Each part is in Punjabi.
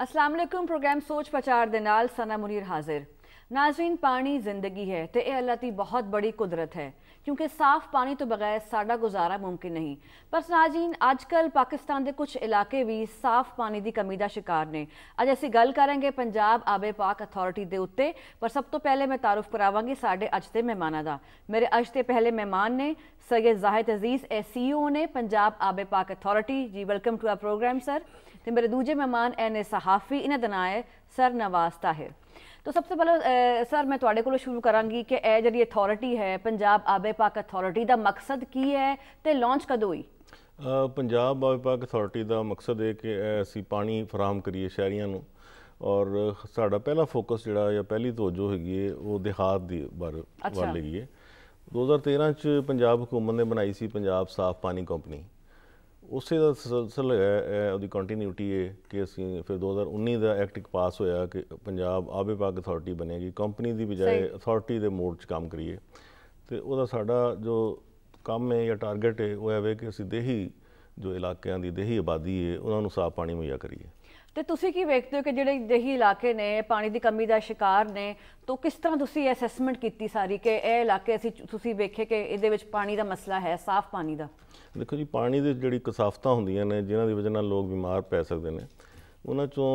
असलम प्रोग्राम सोच पचार के नाल सना मुनीर हाजिर नाजरीन पानी जिंदगी है तो यह अल्लाह की बहुत बड़ी कुदरत है क्योंकि साफ पानी तो बगैर साडा गुजारा मुमकिन नहीं पर नाजीन अजक पाकिस्तान के कुछ इलाके भी साफ पानी की कमी का शिकार ने अज असी गल करेंगे पंजाब आबे पाक अथॉरिटी के उत्ते पर सब तो पहले मैं तारुफ करावगी साढ़े अज के मेहमाना का मेरे अज के पहले मेहमान ने सैयद जाहिद अजीज़ ए सी ओ ने पंजाब आबे पाक अथॉरिटी जी welcome to our programme sir तो मेरे दूजे मेहमान एन ए सहाफ़ी इन्हें है सर नवाज ताहिर तो सबसे पहले सर मैं थोड़े को शुरू कराँगी कि यह जी अथॉरिटी है पंजाब आबे पाक अथॉरिटी का मकसद की है तो लॉन्च कदों हुई पंजाब आबे पाक अथॉरिटी का मकसद है कि असं पानी फराहम करिए शहरियों और ਸਾਡਾ पहला फोकस जरा या पहली ਤਵੱਜੋ ਹੈਗੀ ਹੈ देहात ਦਿਹਾਤ ਦੀ ਬਾਰੇ ਵੱਲ ਹੈਗੀ ਹੈ 2013 ਚ ਪੰਜਾਬ ਹਕੂਮਤ ਨੇ ਬਣਾਈ ਸੀ ਪੰਜਾਬ ਸਾਫ ਉਸੇ ਦਾ ਸਿਲਸਿਲ ਹੈ ਉਹਦੀ ਕੰਟੀਨਿਊਟੀ ਹੈ ਕਿ ਅਸੀਂ ਫਿਰ 2019 ਦਾ ਐਕਟ ਪਾਸ ਹੋਇਆ ਕਿ ਪੰਜਾਬ ਆਬੇ ਪਾਕ ਅਥਾਰਟੀ ਬਣੇਗੀ ਕੰਪਨੀ ਦੀ ਬਜਾਏ ਅਥਾਰਟੀ ਦੇ ਮੋਡ 'ਚ ਕੰਮ ਕਰੀਏ ਤੇ ਉਹਦਾ ਸਾਡਾ ਜੋ ਕੰਮ ਹੈ ਜਾਂ ਟਾਰਗੇਟ ਹੈ ਉਹ ਹੈ ਕਿ ਅਸੀਂ ਦੇਹੀ ਜੋ ਇਲਾਕਿਆਂ ਦੀ ਦੇਹੀ ਆਬਾਦੀ ਹੈ ਉਹਨਾਂ ਨੂੰ ਸਾਫ ਪਾਣੀ ਮੁਹੱਈਆ ਕਰੀਏ ਤੇ ਤੁਸੀਂ ਕੀ ਵੇਖਦੇ ਹੋ ਕਿ ਜਿਹੜੇ ਜਹੀ ਇਲਾਕੇ ਨੇ ਪਾਣੀ ਦੀ ਕਮੀ ਦਾ ਸ਼ਿਕਾਰ ਨੇ ਤੋਂ ਕਿਸ ਤਰ੍ਹਾਂ ਤੁਸੀਂ ਅਸੈਸਮੈਂਟ ਕੀਤੀ ਸਾਰੀ ਕਿ ਇਹ ਇਲਾਕੇ ਅਸੀਂ ਤੁਸੀਂ ਵੇਖੇ ਕਿ ਇਹਦੇ ਵਿੱਚ ਪਾਣੀ ਦਾ ਮਸਲਾ ਹੈ ਸਾਫ਼ ਪਾਣੀ ਦਾ ਦੇਖੋ ਜੀ ਪਾਣੀ ਦੇ ਜਿਹੜੀ ਕਸਾਫਤਾਂ ਹੁੰਦੀਆਂ ਨੇ ਜਿਨ੍ਹਾਂ ਦੀ ਵਜ੍ਹਾ ਨਾਲ ਲੋਕ ਬਿਮਾਰ ਪੈ ਸਕਦੇ ਨੇ ਉਹਨਾਂ ਚੋਂ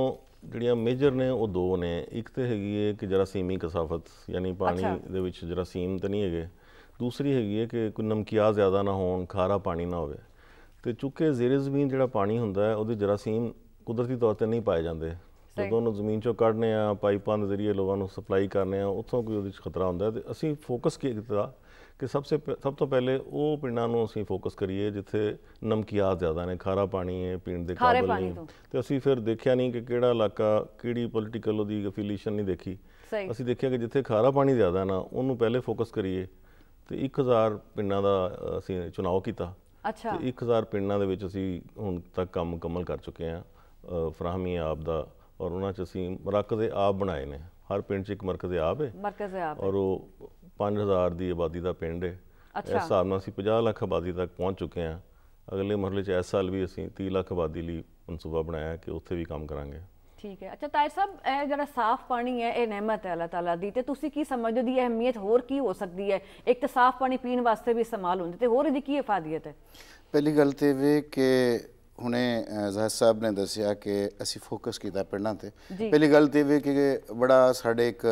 ਜਿਹੜੀਆਂ ਮੇਜਰ ਨੇ ਉਹ ਦੋ ਨੇ ਇੱਕ ਤੇ ਹੈਗੀ ਹੈ ਕਿ ਜਰਾ ਸੀਮੀ ਕਸਾਫਤ ਯਾਨੀ ਪਾਣੀ ਦੇ ਵਿੱਚ ਸੀਮ ਤਾਂ ਨਹੀਂ ਹੈਗੇ ਦੂਸਰੀ ਹੈਗੀ ਹੈ ਕਿ ਕੋਈ ਨਮਕੀਆ ਜ਼ਿਆਦਾ ਨਾ ਹੋਣ ਖਾਰਾ ਪਾਣੀ ਨਾ ਹੋਵੇ ਤੇ ਚੁੱਕੇ ਜ਼ੇਰੇ ਜ਼ਮੀਨ ਜਿਹੜਾ ਪਾਣੀ ਹੁੰਦਾ ਹੈ ਉਹਦੇ ਜਰਾਸੀਮ ਕੁਦਰਤੀ ਤੌਰ ਤੇ ਨਹੀਂ ਪਾਏ ਜਾਂਦੇ ਜਦੋਂ ਉਹਨੂੰ ਜ਼ਮੀਨ ਚੋਂ ਕੱਢਨੇ ਆ ਪਾਈਪਾਂ ਦੇ ਜ਼ਰੀਏ ਲੋਕਾਂ ਨੂੰ ਸਪਲਾਈ ਕਰਨੇ ਆ ਉੱਥੋਂ ਕੋਈ ਉਹਦੇ ਵਿੱਚ ਖਤਰਾ ਹੁੰਦਾ ਤੇ ਅਸੀਂ ਫੋਕਸ ਕੀਤਾ ਕਿ ਸਭ ਤੋਂ ਸਭ ਤੋਂ ਪਹਿਲੇ ਉਹ ਪਿੰਡਾਂ ਨੂੰ ਅਸੀਂ ਫੋਕਸ ਕਰੀਏ ਜਿੱਥੇ ਨਮਕੀਆਤ ਜ਼ਿਆਦਾ ਨੇ ਖਾਰਾ ਪਾਣੀ ਹੈ ਪੀਣ ਦੇ ਕਾਬਲ ਨਹੀਂ ਤੇ ਅਸੀਂ ਫਿਰ ਦੇਖਿਆ ਨਹੀਂ ਕਿ ਕਿਹੜਾ ਇਲਾਕਾ ਕਿਹੜੀ ਪੋਲੀਟੀਕਲ ਉਹਦੀ ਅਫੀਲੀਏਸ਼ਨ ਨਹੀਂ ਦੇਖੀ ਅਸੀਂ ਦੇਖਿਆ ਕਿ ਜਿੱਥੇ ਖਾਰਾ ਪਾਣੀ ਜ਼ਿਆਦਾ ਨਾ ਉਹਨੂੰ ਪਹਿਲੇ ਫੋਕਸ ਕਰੀਏ ਤੇ 1000 ਪਿੰਡਾਂ ਦਾ ਅਸੀਂ ਚੋਣ ਕੀਤਾ ਅੱਛਾ ਤੇ 1000 ਪਿੰਡਾਂ ਦੇ ਵਿੱਚ ਅਸੀਂ ਹੁਣ ਤੱਕ ਕੰਮ ਮੁਕੰਮਲ ਕਰ ਚੁੱਕੇ ਹਾਂ फ्राहमी है आप का और उन्होंने असी मराकज आप बनाए ने हर पिंड एक मरकज आप है और हज़ार की आबादी का पिंड है इस हिसाब में असं पाँह लख आबादी तक पहुँच चुके हैं अगले मरले च इस साल भी असं तीह लख आबादी मनसूबा बनाया कि उत्थे भी काम करा ठीक है अच्छा ताय साहब यह जरा साफ पानी है यह नहमत है अल्लाह तला की तो की समझते हो अहमियत होर की हो सकती है एक तो साफ पानी पीने वास्ते भी इस्तेमाल होंगे तो होर यदि की इफादियत है पहली गल तो ये कि ਹੁਣੇ ਜ਼ਹਿਰ ਸਾਹਿਬ ਨੇ ਦੱਸਿਆ ਕਿ ਅਸੀਂ ਫੋਕਸ ਕੀਤਾ ਪਿੰਡਾਂ ਤੇ ਪਹਿਲੀ ਗੱਲ ਤੇ ਵੀ ਕਿ ਬੜਾ ਸਾਡੇ ਇੱਕ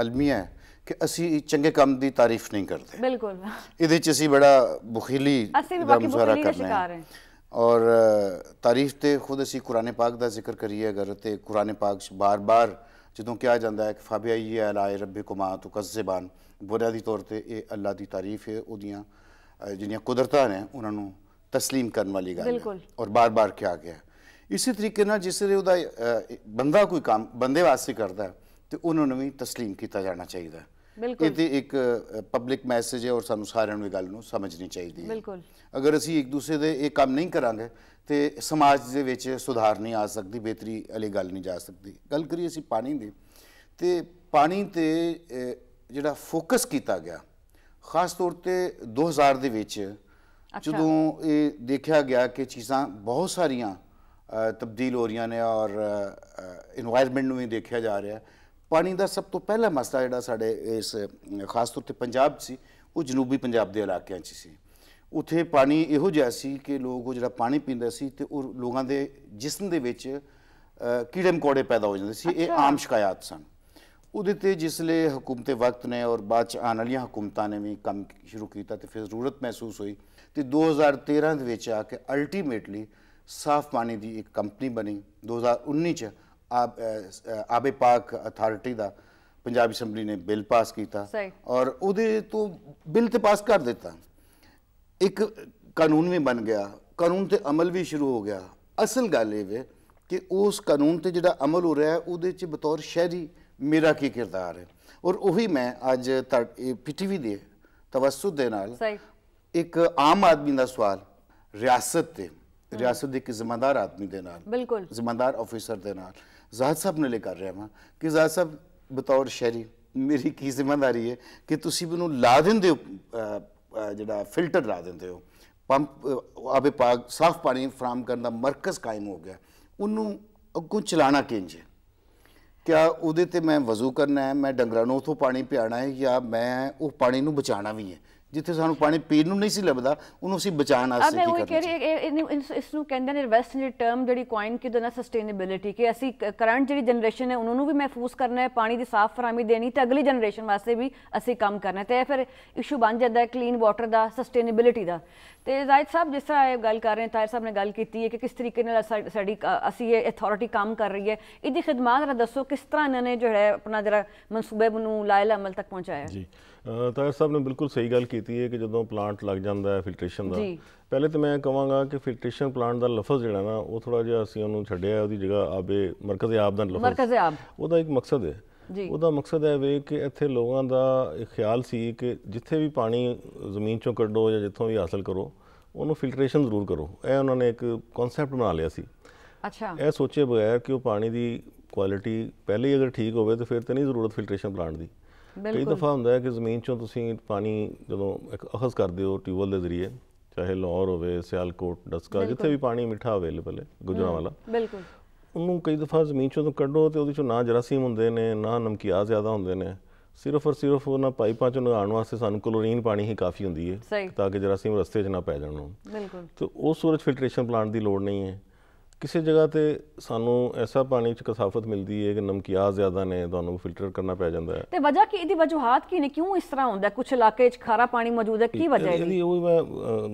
ਅਲਮੀਆ ਹੈ ਕਿ ਅਸੀਂ ਚੰਗੇ ਕੰਮ ਦੀ ਤਾਰੀਫ ਨਹੀਂ ਕਰਦੇ ਬਿਲਕੁਲ ਇਹਦੇ ਚ ਅਸੀਂ ਬੜਾ ਬੁਖੀਲੀ ਅਸੀਂ ਵੀ ਬਾਕੀ ਬੁਖੀਲੀ ਦਾ ਸ਼ਿਕਾਰ ਹਾਂ ਔਰ ਤਾਰੀਫ ਤੇ ਖੁਦ ਅਸੀਂ ਕੁਰਾਨ ਪਾਕ ਦਾ ਜ਼ਿਕਰ ਕਰੀਏ ਅਗਰ ਤੇ ਕੁਰਾਨ ਪਾਕ ਬਾਰ-ਬਾਰ ਜਦੋਂ ਕਿਹਾ ਜਾਂਦਾ ਹੈ ਕਿ ਫਾਬਿਆਈ ਅਲਾਇ ਰੱਬਿਕੁਮਾ ਤੁਕਜ਼ਬਾਨ ਦੀ ਤੌਰ ਤੇ ਇਹ ਅੱਲਾ ਦੀ ਤਾਰੀਫ ਹੈ ਉਹਦੀਆਂ ਜਿਹੜੀਆਂ ਕੁਦਰਤਾਂ ਨੇ ਉਹਨਾਂ ਨੂੰ تسلیم ਕਰਨ ਵਾਲੀ ਗੱਲ ਹੈ ਔਰ ਬਾਰ-ਬਾਰ ਕਿਹਾ ਗਿਆ ਇਸੇ ਤਰੀਕੇ ਨਾਲ ਜਿਸ ਲਈ ਉਹਦਾ ਬੰਦਾ ਕੋਈ ਕੰਮ ਬੰਦੇ ਵਾਸਤੇ ਕਰਦਾ ਹੈ ਤੇ ਉਹਨਾਂ ਨੂੰ ਵੀ ਤਸلیم ਕੀਤਾ ਜਾਣਾ ਚਾਹੀਦਾ ਹੈ ਇਹ ਤੇ ਇੱਕ ਪਬਲਿਕ ਮੈਸੇਜ ਹੈ ਔਰ ਸਾਨੂੰ ਸਾਰਿਆਂ ਨੂੰ ਇਹ ਗੱਲ ਨੂੰ ਸਮਝਣੀ ਚਾਹੀਦੀ ਹੈ ਬਿਲਕੁਲ ਅਗਰ ਅਸੀਂ ਇੱਕ ਦੂਸਰੇ ਦੇ ਇਹ ਕੰਮ ਨਹੀਂ ਕਰਾਂਗੇ ਤੇ ਸਮਾਜ ਦੇ ਵਿੱਚ ਸੁਧਾਰ ਨਹੀਂ ਆ ਸਕਦੀ ਬਿਹਤਰੀ ਵਾਲੀ ਗੱਲ ਨਹੀਂ ਜਾ ਸਕਦੀ ਗੱਲ ਕਰੀਏ ਅਸੀਂ ਪਾਣੀ ਦੀ ਤੇ ਪਾਣੀ ਤੇ ਜਿਹੜਾ ਫੋਕਸ ਕੀਤਾ ਗਿਆ ਖਾਸ ਤੌਰ ਤੇ 2000 ਦੇ ਵਿੱਚ ਜਦੋਂ ਇਹ ਦੇਖਿਆ ਗਿਆ ਕਿ ਚੀਜ਼ਾਂ ਬਹੁਤ ਸਾਰੀਆਂ ਤਬਦੀਲ ਹੋ ਰਹੀਆਂ ਨੇ ਔਰ এনवायरमेंट ਨੂੰ ਵੀ ਦੇਖਿਆ ਜਾ ਰਿਹਾ ਪਾਣੀ ਦਾ ਸਭ ਤੋਂ ਪਹਿਲਾ ਮਸਲਾ ਜਿਹੜਾ ਸਾਡੇ ਇਸ ਖਾਸ ਤੌਰ ਤੇ ਪੰਜਾਬ ਸੀ ਉਹ ਜਨੂਬੀ ਪੰਜਾਬ ਦੇ ਇਲਾਕਿਆਂ 'ਚ ਸੀ ਉਥੇ ਪਾਣੀ ਇਹੋ ਜਿਹਾ ਸੀ ਕਿ ਲੋਕ ਉਹ ਜਿਹੜਾ ਪਾਣੀ ਪੀਂਦੇ ਸੀ ਤੇ ਉਹ ਲੋਕਾਂ ਦੇ ਜਿਸਮ ਦੇ ਵਿੱਚ ਕੀੜੇ ਮਕੌੜੇ ਪੈਦਾ ਹੋ ਜਾਂਦੇ ਸੀ ਇਹ ਆਮ ਸ਼ਿਕਾਇਤ ਸਨ ਉਹਦੇ ਤੇ ਜਿਸਲੇ ਹਕੂਮਤੇ ਵਕਤ ਨੇ ਔਰ ਬਾਅਦ ਚ ਆਉਣ ਵਾਲੀਆਂ ਹਕੂਮਤਾਂ ਨੇ ਵੀ ਕੰਮ ਸ਼ੁਰੂ ਕੀਤਾ ਤੇ ਫਿਰ ਜ਼ਰੂਰਤ ਮਹਿਸੂਸ ਹੋਈ ਤੇ 2013 ਦੇ ਵਿੱਚ ਆ ਕੇ ਅਲਟੀਮੇਟਲੀ ਸਾਫ਼ ਪਾਣੀ ਦੀ ਇੱਕ ਕੰਪਨੀ ਬਣੀ 2019 ਚ ਆਬੇ ਪਾਕ ਅਥਾਰਟੀ ਦਾ ਪੰਜਾਬੀ ਅਸੈਂਬਲੀ ਨੇ ਬਿੱਲ ਪਾਸ ਕੀਤਾ ਔਰ ਉਹਦੇ ਤੋਂ ਬਿੱਲ ਤੇ ਪਾਸ ਕਰ ਦਿੱਤਾ ਇੱਕ ਕਾਨੂੰਨ ਵੀ ਬਣ ਗਿਆ ਕਾਨੂੰਨ ਤੇ ਅਮਲ ਵੀ ਸ਼ੁਰੂ ਹੋ ਗਿਆ ਅਸਲ ਗੱਲ ਇਹ ਵੇ ਕਿ ਉਸ ਕਾਨੂੰਨ ਤੇ ਜਿਹੜਾ ਅਮਲ ਹੋ ਰਿਹਾ ਹੈ ਉਹਦੇ 'ਚ ਬਤੌਰ ਸ਼ਹਿਰੀ ਮੇਰਾ ਕੀ ਕਿਰਦਾਰ ਹੈ ਔਰ ਉਹੀ ਮੈਂ ਅੱਜ ਪੀਟੀਵੀ ਦੇ ਤਵਸਸੁਤ ਦੇ ਨਾਲ ਇੱਕ ਆਮ ਆਦਮੀ ਦਾ ਸਵਾਲ ਰਿਆਸਤ ਤੇ ਰਿਆਸਤ ਦੇ ਕਿ ਜ਼ਿੰਮੇਦਾਰ ਆਦਮੀ ਦੇ ਨਾਲ ਬਿਲਕੁਲ ਜ਼ਿੰਮੇਦਾਰ ਅਫੀਸਰ ਦੇ ਨਾਲ ਜ਼ਾਹਦ ਸਾਹਿਬ ਨੇ ਲੈ ਕਰ ਰਿਹਾ ਮੈਂ ਕਿ ਜ਼ਾਹਦ ਸਾਹਿਬ ਬਤੌਰ ਸ਼ਹਿਰੀ ਮੇਰੀ ਕੀ ਜ਼ਿੰਮੇਵਾਰੀ ਹੈ ਕਿ ਤੁਸੀਂ ਮੈਨੂੰ ਲਾ ਦਿੰਦੇ ਹੋ ਜਿਹੜਾ ਫਿਲਟਰ ਲਾ ਦਿੰਦੇ ਹੋ ਪੰਪ ਆਬੇ ਪਾਕ ਸਾਫ਼ ਪਾਣੀ ਫਰਾਮ ਕਰਨ ਦਾ ਮਰਕਜ਼ ਕਾਇਮ ਹੋ ਗਿਆ ਉਹਨੂੰ ਅੱਗੋਂ ਚਲਾਣਾ ਕਿੰਜ ਹੈ ਕਿਆ ਉਹਦੇ ਤੇ ਮੈਂ ਵਜ਼ੂ ਕਰਨਾ ਹੈ ਮੈਂ ਡੰਗਰਾਂ ਨੂੰ ਉਥੋਂ ਪਾਣੀ ਪਿਆਣਾ ਹੈ ਜਾਂ ਮੈਂ ਉਹ ਪਾਣੀ ਨੂੰ ਬਚਾਣਾ ਵੀ ਹੈ ਜਿੱਥੇ ਸਾਨੂੰ ਪਾਣੀ ਪੀਣ ਨੂੰ ਨਹੀਂ ਸੀ ਲੱਭਦਾ ਉਹਨੂੰ ਅਸੀਂ ਬਚਾਉਣ ਵਾਸਤੇ ਕੀ ਕਰਦੇ ਚਾਹੀਦਾ ਮੈਂ ਉਹ ਕਹਿ ਰਹੀ ਇਸ ਨੂੰ ਕਹਿੰਦੇ ਨੇ ਵੈਸਟ ਜਿਹੜੀ ਟਰਮ ਜਿਹੜੀ ਕੋਇਨ ਕੀ ਦਨਾ ਸਸਟੇਨੇਬਿਲਿਟੀ ਕਿ ਅਸੀਂ ਕਰੰਟ ਜਿਹੜੀ ਜਨਰੇਸ਼ਨ ਹੈ ਉਹਨਾਂ ਨੂੰ ਵੀ ਮਹਿਫੂਜ਼ ਕਰਨਾ ਹੈ ਪਾਣੀ ਦੀ ਸਾਫ਼ ਫਰਾਮੀ ਦੇਣੀ ਤੇ ਅਗਲੀ ਜਨਰੇਸ਼ਨ ਵਾਸਤੇ ਵੀ ਅਸੀਂ ਕੰਮ ਕਰਨਾ ਤੇ ਫਿਰ ਇਸ਼ੂ ਬਣ ਜਾਂਦਾ ਹੈ ਕਲੀਨ ਵਾਟਰ ਦਾ ਸਸਟੇਨੇਬਿਲਿਟੀ ਦਾ ਤੇ ਜ਼ਾਇਦ ਸਾਹਿਬ ਜਿਸ ਤਰ੍ਹਾਂ ਇਹ ਗੱਲ ਕਰ ਰਹੇ ਤਾਇਰ ਸਾਹਿਬ ਨੇ ਗੱਲ ਕੀਤੀ ਹੈ ਕਿ ਕਿਸ ਤਰੀਕੇ ਨਾਲ ਸਾਡੀ ਅਸੀਂ ਇਹ ਅਥਾਰਟੀ ਕੰਮ ਕਰ ਰਹੀ ਹੈ ਇਹਦੀ ਖਿਦਮਤ ਜਰਾ ਦੱਸੋ ਕਿਸ ਤਰ੍ਹਾਂ ਇਹਨਾਂ ਨੇ ਜਿਹੜਾ ਆਪਣਾ ਜਿਹੜਾ ਮਨਸੂਬੇ ਨੂੰ ਲਾਇਲ ਅਮਲ ਤੱਕ ਪਹੁੰਚਾਇਆ ਜੀ ਤਾਇਰ ਸਾਹਿਬ ਨੇ ਬਿਲਕੁਲ ਸਹੀ ਗੱਲ ਕੀਤੀ ਹੈ ਕਿ ਜਦੋਂ ਪਲਾਂਟ ਲੱਗ ਜਾਂਦਾ ਹੈ ਫਿਲਟਰੇਸ਼ਨ ਦਾ ਪਹਿਲੇ ਤਾਂ ਮੈਂ ਕਹਾਂਗਾ ਕਿ ਫਿਲਟਰੇਸ਼ਨ ਪਲਾਂਟ ਦਾ ਲਫ਼ਜ਼ ਜਿਹੜਾ ਨਾ ਉਹ ਥੋੜਾ ਜਿਹਾ ਅਸੀਂ ਉਹਨੂੰ ਛੱਡਿਆ ਉਹਦੀ ਜਗ੍ਹਾ ਆਬੇ ਮਰਕਜ਼ ਆਬ ਦਾ ਲਫ਼ਜ਼ ਮਰਕਜ਼ ਆਬ ਉਹਦਾ ਇੱਕ ਮਕਸਦ ਹੈ ਉਹਦਾ ਮਕਸਦ ਹੈ ਵੇ ਕਿ ਇੱਥੇ ਲੋਕਾਂ ਦਾ ਖਿਆਲ ਸੀ ਕਿ ਜਿੱਥੇ ਵੀ ਪਾਣੀ ਜ਼ਮੀਨ ਚੋਂ ਕੱਢੋ ਜਾਂ ਜਿੱਥੋਂ ਵੀ ਹਾਸਲ ਕਰੋ ਉਹਨੂੰ ਫਿਲਟਰੇਸ਼ਨ ਜ਼ਰੂਰ ਕਰੋ ਇਹ ਉਹਨਾਂ ਨੇ ਇੱਕ ਕਨਸੈਪਟ ਬਣਾ ਲਿਆ ਸੀ ਅੱਛਾ ਇਹ ਸੋਚੇ ਬਗੈਰ ਕਿ ਉਹ ਪਾਣੀ ਦੀ ਕੁਆਲਿਟੀ ਪਹਿਲੇ ਹੀ ਅਗਰ ਠੀਕ ਹੋਵੇ ਤਾਂ ਫਿਰ ਤੇ ਨਹੀਂ ਜ਼ਰੂਰਤ ਫਿਲਟਰੇਸ਼ਨ ਪਲਾਂਟ ਦੀ ਕਈ ਦਫਾ ਹੁੰਦਾ ਹੈ ਕਿ ਜ਼ਮੀਨ ਚੋਂ ਤੁਸੀਂ ਪਾਣੀ ਜਦੋਂ ਅਖਜ਼ ਕਰਦੇ ਹੋ ਟਿਊਬਲ ਦੇ ਜ਼ਰੀਏ ਚਾਹੇ ਲਾਹੌਰ ਹੋਵੇ ਸਿਆਲਕੋਟ ਡਸਕਾ ਜਿੱਥੇ ਵੀ ਪਾਣੀ ਮਿੱਠਾ ਅਵੇਲੇਬਲ ਹੈ ਗੁਜਰਾਵਾਲਾ ਬਿਲਕੁਲ ਉਹਨੂੰ ਕਈ ਦਫਾ ਜ਼ਮੀਨ ਚੋਂ ਕੱਢੋ ਤੇ ਉਹਦੇ ਚੋਂ ਨਾ ਜਰਾਸੀਮ ਹੁੰਦੇ ਨੇ ਨਾ ਨਮਕੀਆ ਜ਼ਿਆਦਾ ਹੁੰਦੇ ਨੇ ਸਿਰਫ ਔਰ ਸਿਰਫ ਉਹਨਾਂ ਪਾਈਪਾਂ ਚੋਂ ਲਗਾਉਣ ਵਾਸਤੇ ਸਾਨੂੰ ਕਲੋਰੀਨ ਪਾਣੀ ਹੀ ਕਾਫੀ ਹੁੰਦੀ ਹੈ ਤਾਂ ਕਿ ਜਰਾਸੀਮ ਰਸਤੇ 'ਚ ਨਾ ਪੈ ਜਾਣ ਬਿਲਕੁਲ ਤੇ ਉਹ ਸੂਰਜ ਫਿਲਟਰੇਸ਼ਨ ਪਲਾਂਟ ਦੀ ਲੋੜ ਨਹੀਂ ਹੈ ਕਿਸੇ ਜਗ੍ਹਾ ਤੇ ਸਾਨੂੰ ਐਸਾ ਪਾਣੀ ਚ ਕਸਾਫਤ ਮਿਲਦੀ ਹੈ ਕਿ ਨਮਕੀਆ ਜ਼ਿਆਦਾ ਨੇ ਤੁਹਾਨੂੰ ਫਿਲਟਰ ਕਰਨਾ ਪੈ ਜਾਂਦਾ ਹੈ ਤੇ ਵਜ੍ਹਾ ਕੀ ਇਹਦੀ ਵਜੂਹਾਤ ਕੀ ਨੇ ਕਿਉਂ ਇਸ ਤਰ੍ਹਾਂ ਹੁੰਦਾ ਕੁਝ ਇਲਾਕੇ ਚ ਖਾਰਾ ਪਾਣੀ ਮੌਜੂਦ ਹੈ ਕੀ ਵਜ੍ਹਾ ਹੈ ਇਹਦੀ ਉਹ ਮੈਂ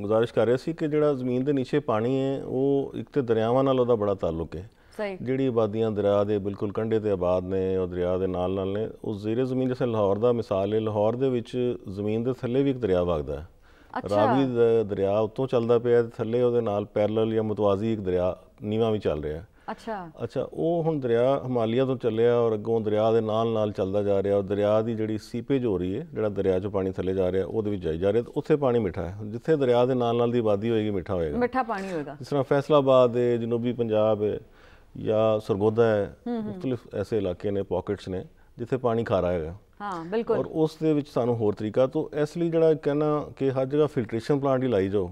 ਗੁਜ਼ਾਰਿਸ਼ ਕਰ ਰਿਹਾ ਸੀ ਕਿ ਜਿਹੜਾ ਜ਼ਮੀਨ ਦੇ ਨੀਚੇ ਪਾਣੀ ਹੈ ਉਹ ਇੱਕ ਤੇ ਦਰਿਆਵਾਂ ਨਾਲ ਉਹਦਾ ਬੜਾ ਤਾਲੁਕ ਹੈ ਸਹੀ ਜਿਹੜੀ ਆਬਾਦੀਆਂ ਦਰਿਆ ਦੇ ਬਿਲਕੁਲ ਕੰਢੇ ਤੇ ਆਬਾਦ ਨੇ ਉਹ ਦਰਿਆ ਦੇ ਨਾਲ ਨਾਲ ਨੇ ਉਹ ਜ਼ੀਰੇ ਜ਼ਮੀਨ ਜਿਵੇਂ ਲਾਹੌਰ ਦਾ ਮਿਸਾਲ ਹੈ ਲਾਹੌਰ ਦੇ ਵਿੱਚ ਜ਼ਮੀਨ ਦੇ ਥੱਲੇ ਵੀ ਇੱਕ ਦਰਿਆ ਵਗਦਾ ਹੈ ਰਾਵੀ ਦਰਿਆ ਉਤੋਂ ਚੱਲਦਾ ਪਿਆ ਤੇ ਥੱਲੇ ਉਹਦੇ ਨਾਲ ਪੈਰਲਲ ਜਾਂ ਮਤਵਾਜ਼ੀ ਇੱਕ ਦਰਿਆ ਨੀਵਾ ਵੀ ਚੱਲ ਰਿਹਾ ਅੱਛਾ ਅੱਛਾ ਉਹ ਹੁਣ ਦਰਿਆ ਹਿਮਾਲਿਆ ਤੋਂ ਚੱਲਿਆ ਔਰ ਅੱਗੋਂ ਦਰਿਆ ਦੇ ਨਾਲ ਨਾਲ ਚੱਲਦਾ ਜਾ ਰਿਹਾ ਔਰ ਦਰਿਆ ਦੀ ਜਿਹੜੀ ਸੀਪੇਜ ਹੋ ਰਹੀ ਹੈ ਜਿਹੜਾ ਦਰਿਆ 'ਚੋਂ ਪਾਣੀ ਥੱਲੇ ਜਾ ਰਿਹਾ ਉਹਦੇ ਵਿੱਚ ਜਾਈ ਜਾ ਰਿਹਾ ਤੇ ਉੱਥੇ ਪਾਣੀ ਮਿੱਠਾ ਹੈ ਜਿੱਥੇ ਦਰਿਆ ਦੇ ਨਾਲ ਨਾਲ ਦੀ ਆਬਾਦੀ ਹੋਏਗੀ ਮਿੱਠਾ ਹੋਏਗਾ ਮਿੱਠਾ ਪਾਣੀ ਹੋਏਗਾ ਜਿਸ ਤਰ੍ਹਾਂ ਫੈਸਲਾਬਾਦ ਦੇ ਜਨੂਬੀ ਪੰਜਾਬ ਹੈ ਜਾਂ ਸਰਗੋਦਾ ਹੈ ਮੁxtਲਿਫ ਐਸੇ ਇਲਾਕੇ ਨੇ ਪਾਕਟਸ ਨੇ ਜਿੱਥੇ ਪਾਣੀ ਖਾਰਾ ਹੈਗਾ ਹਾਂ ਬਿਲਕੁਲ ਔਰ ਉਸ ਦੇ ਵਿੱਚ ਸਾਨੂੰ ਹੋਰ ਤਰੀਕਾ ਤੋਂ ਇਸ ਲਈ ਜਿਹੜਾ ਕਹਿਣਾ ਕਿ ਹਰ ਜਗ੍ਹਾ ਫਿਲਟਰੇਸ਼ਨ ਪਲਾਂਟ ਹੀ ਲਾਈ ਜਾਓ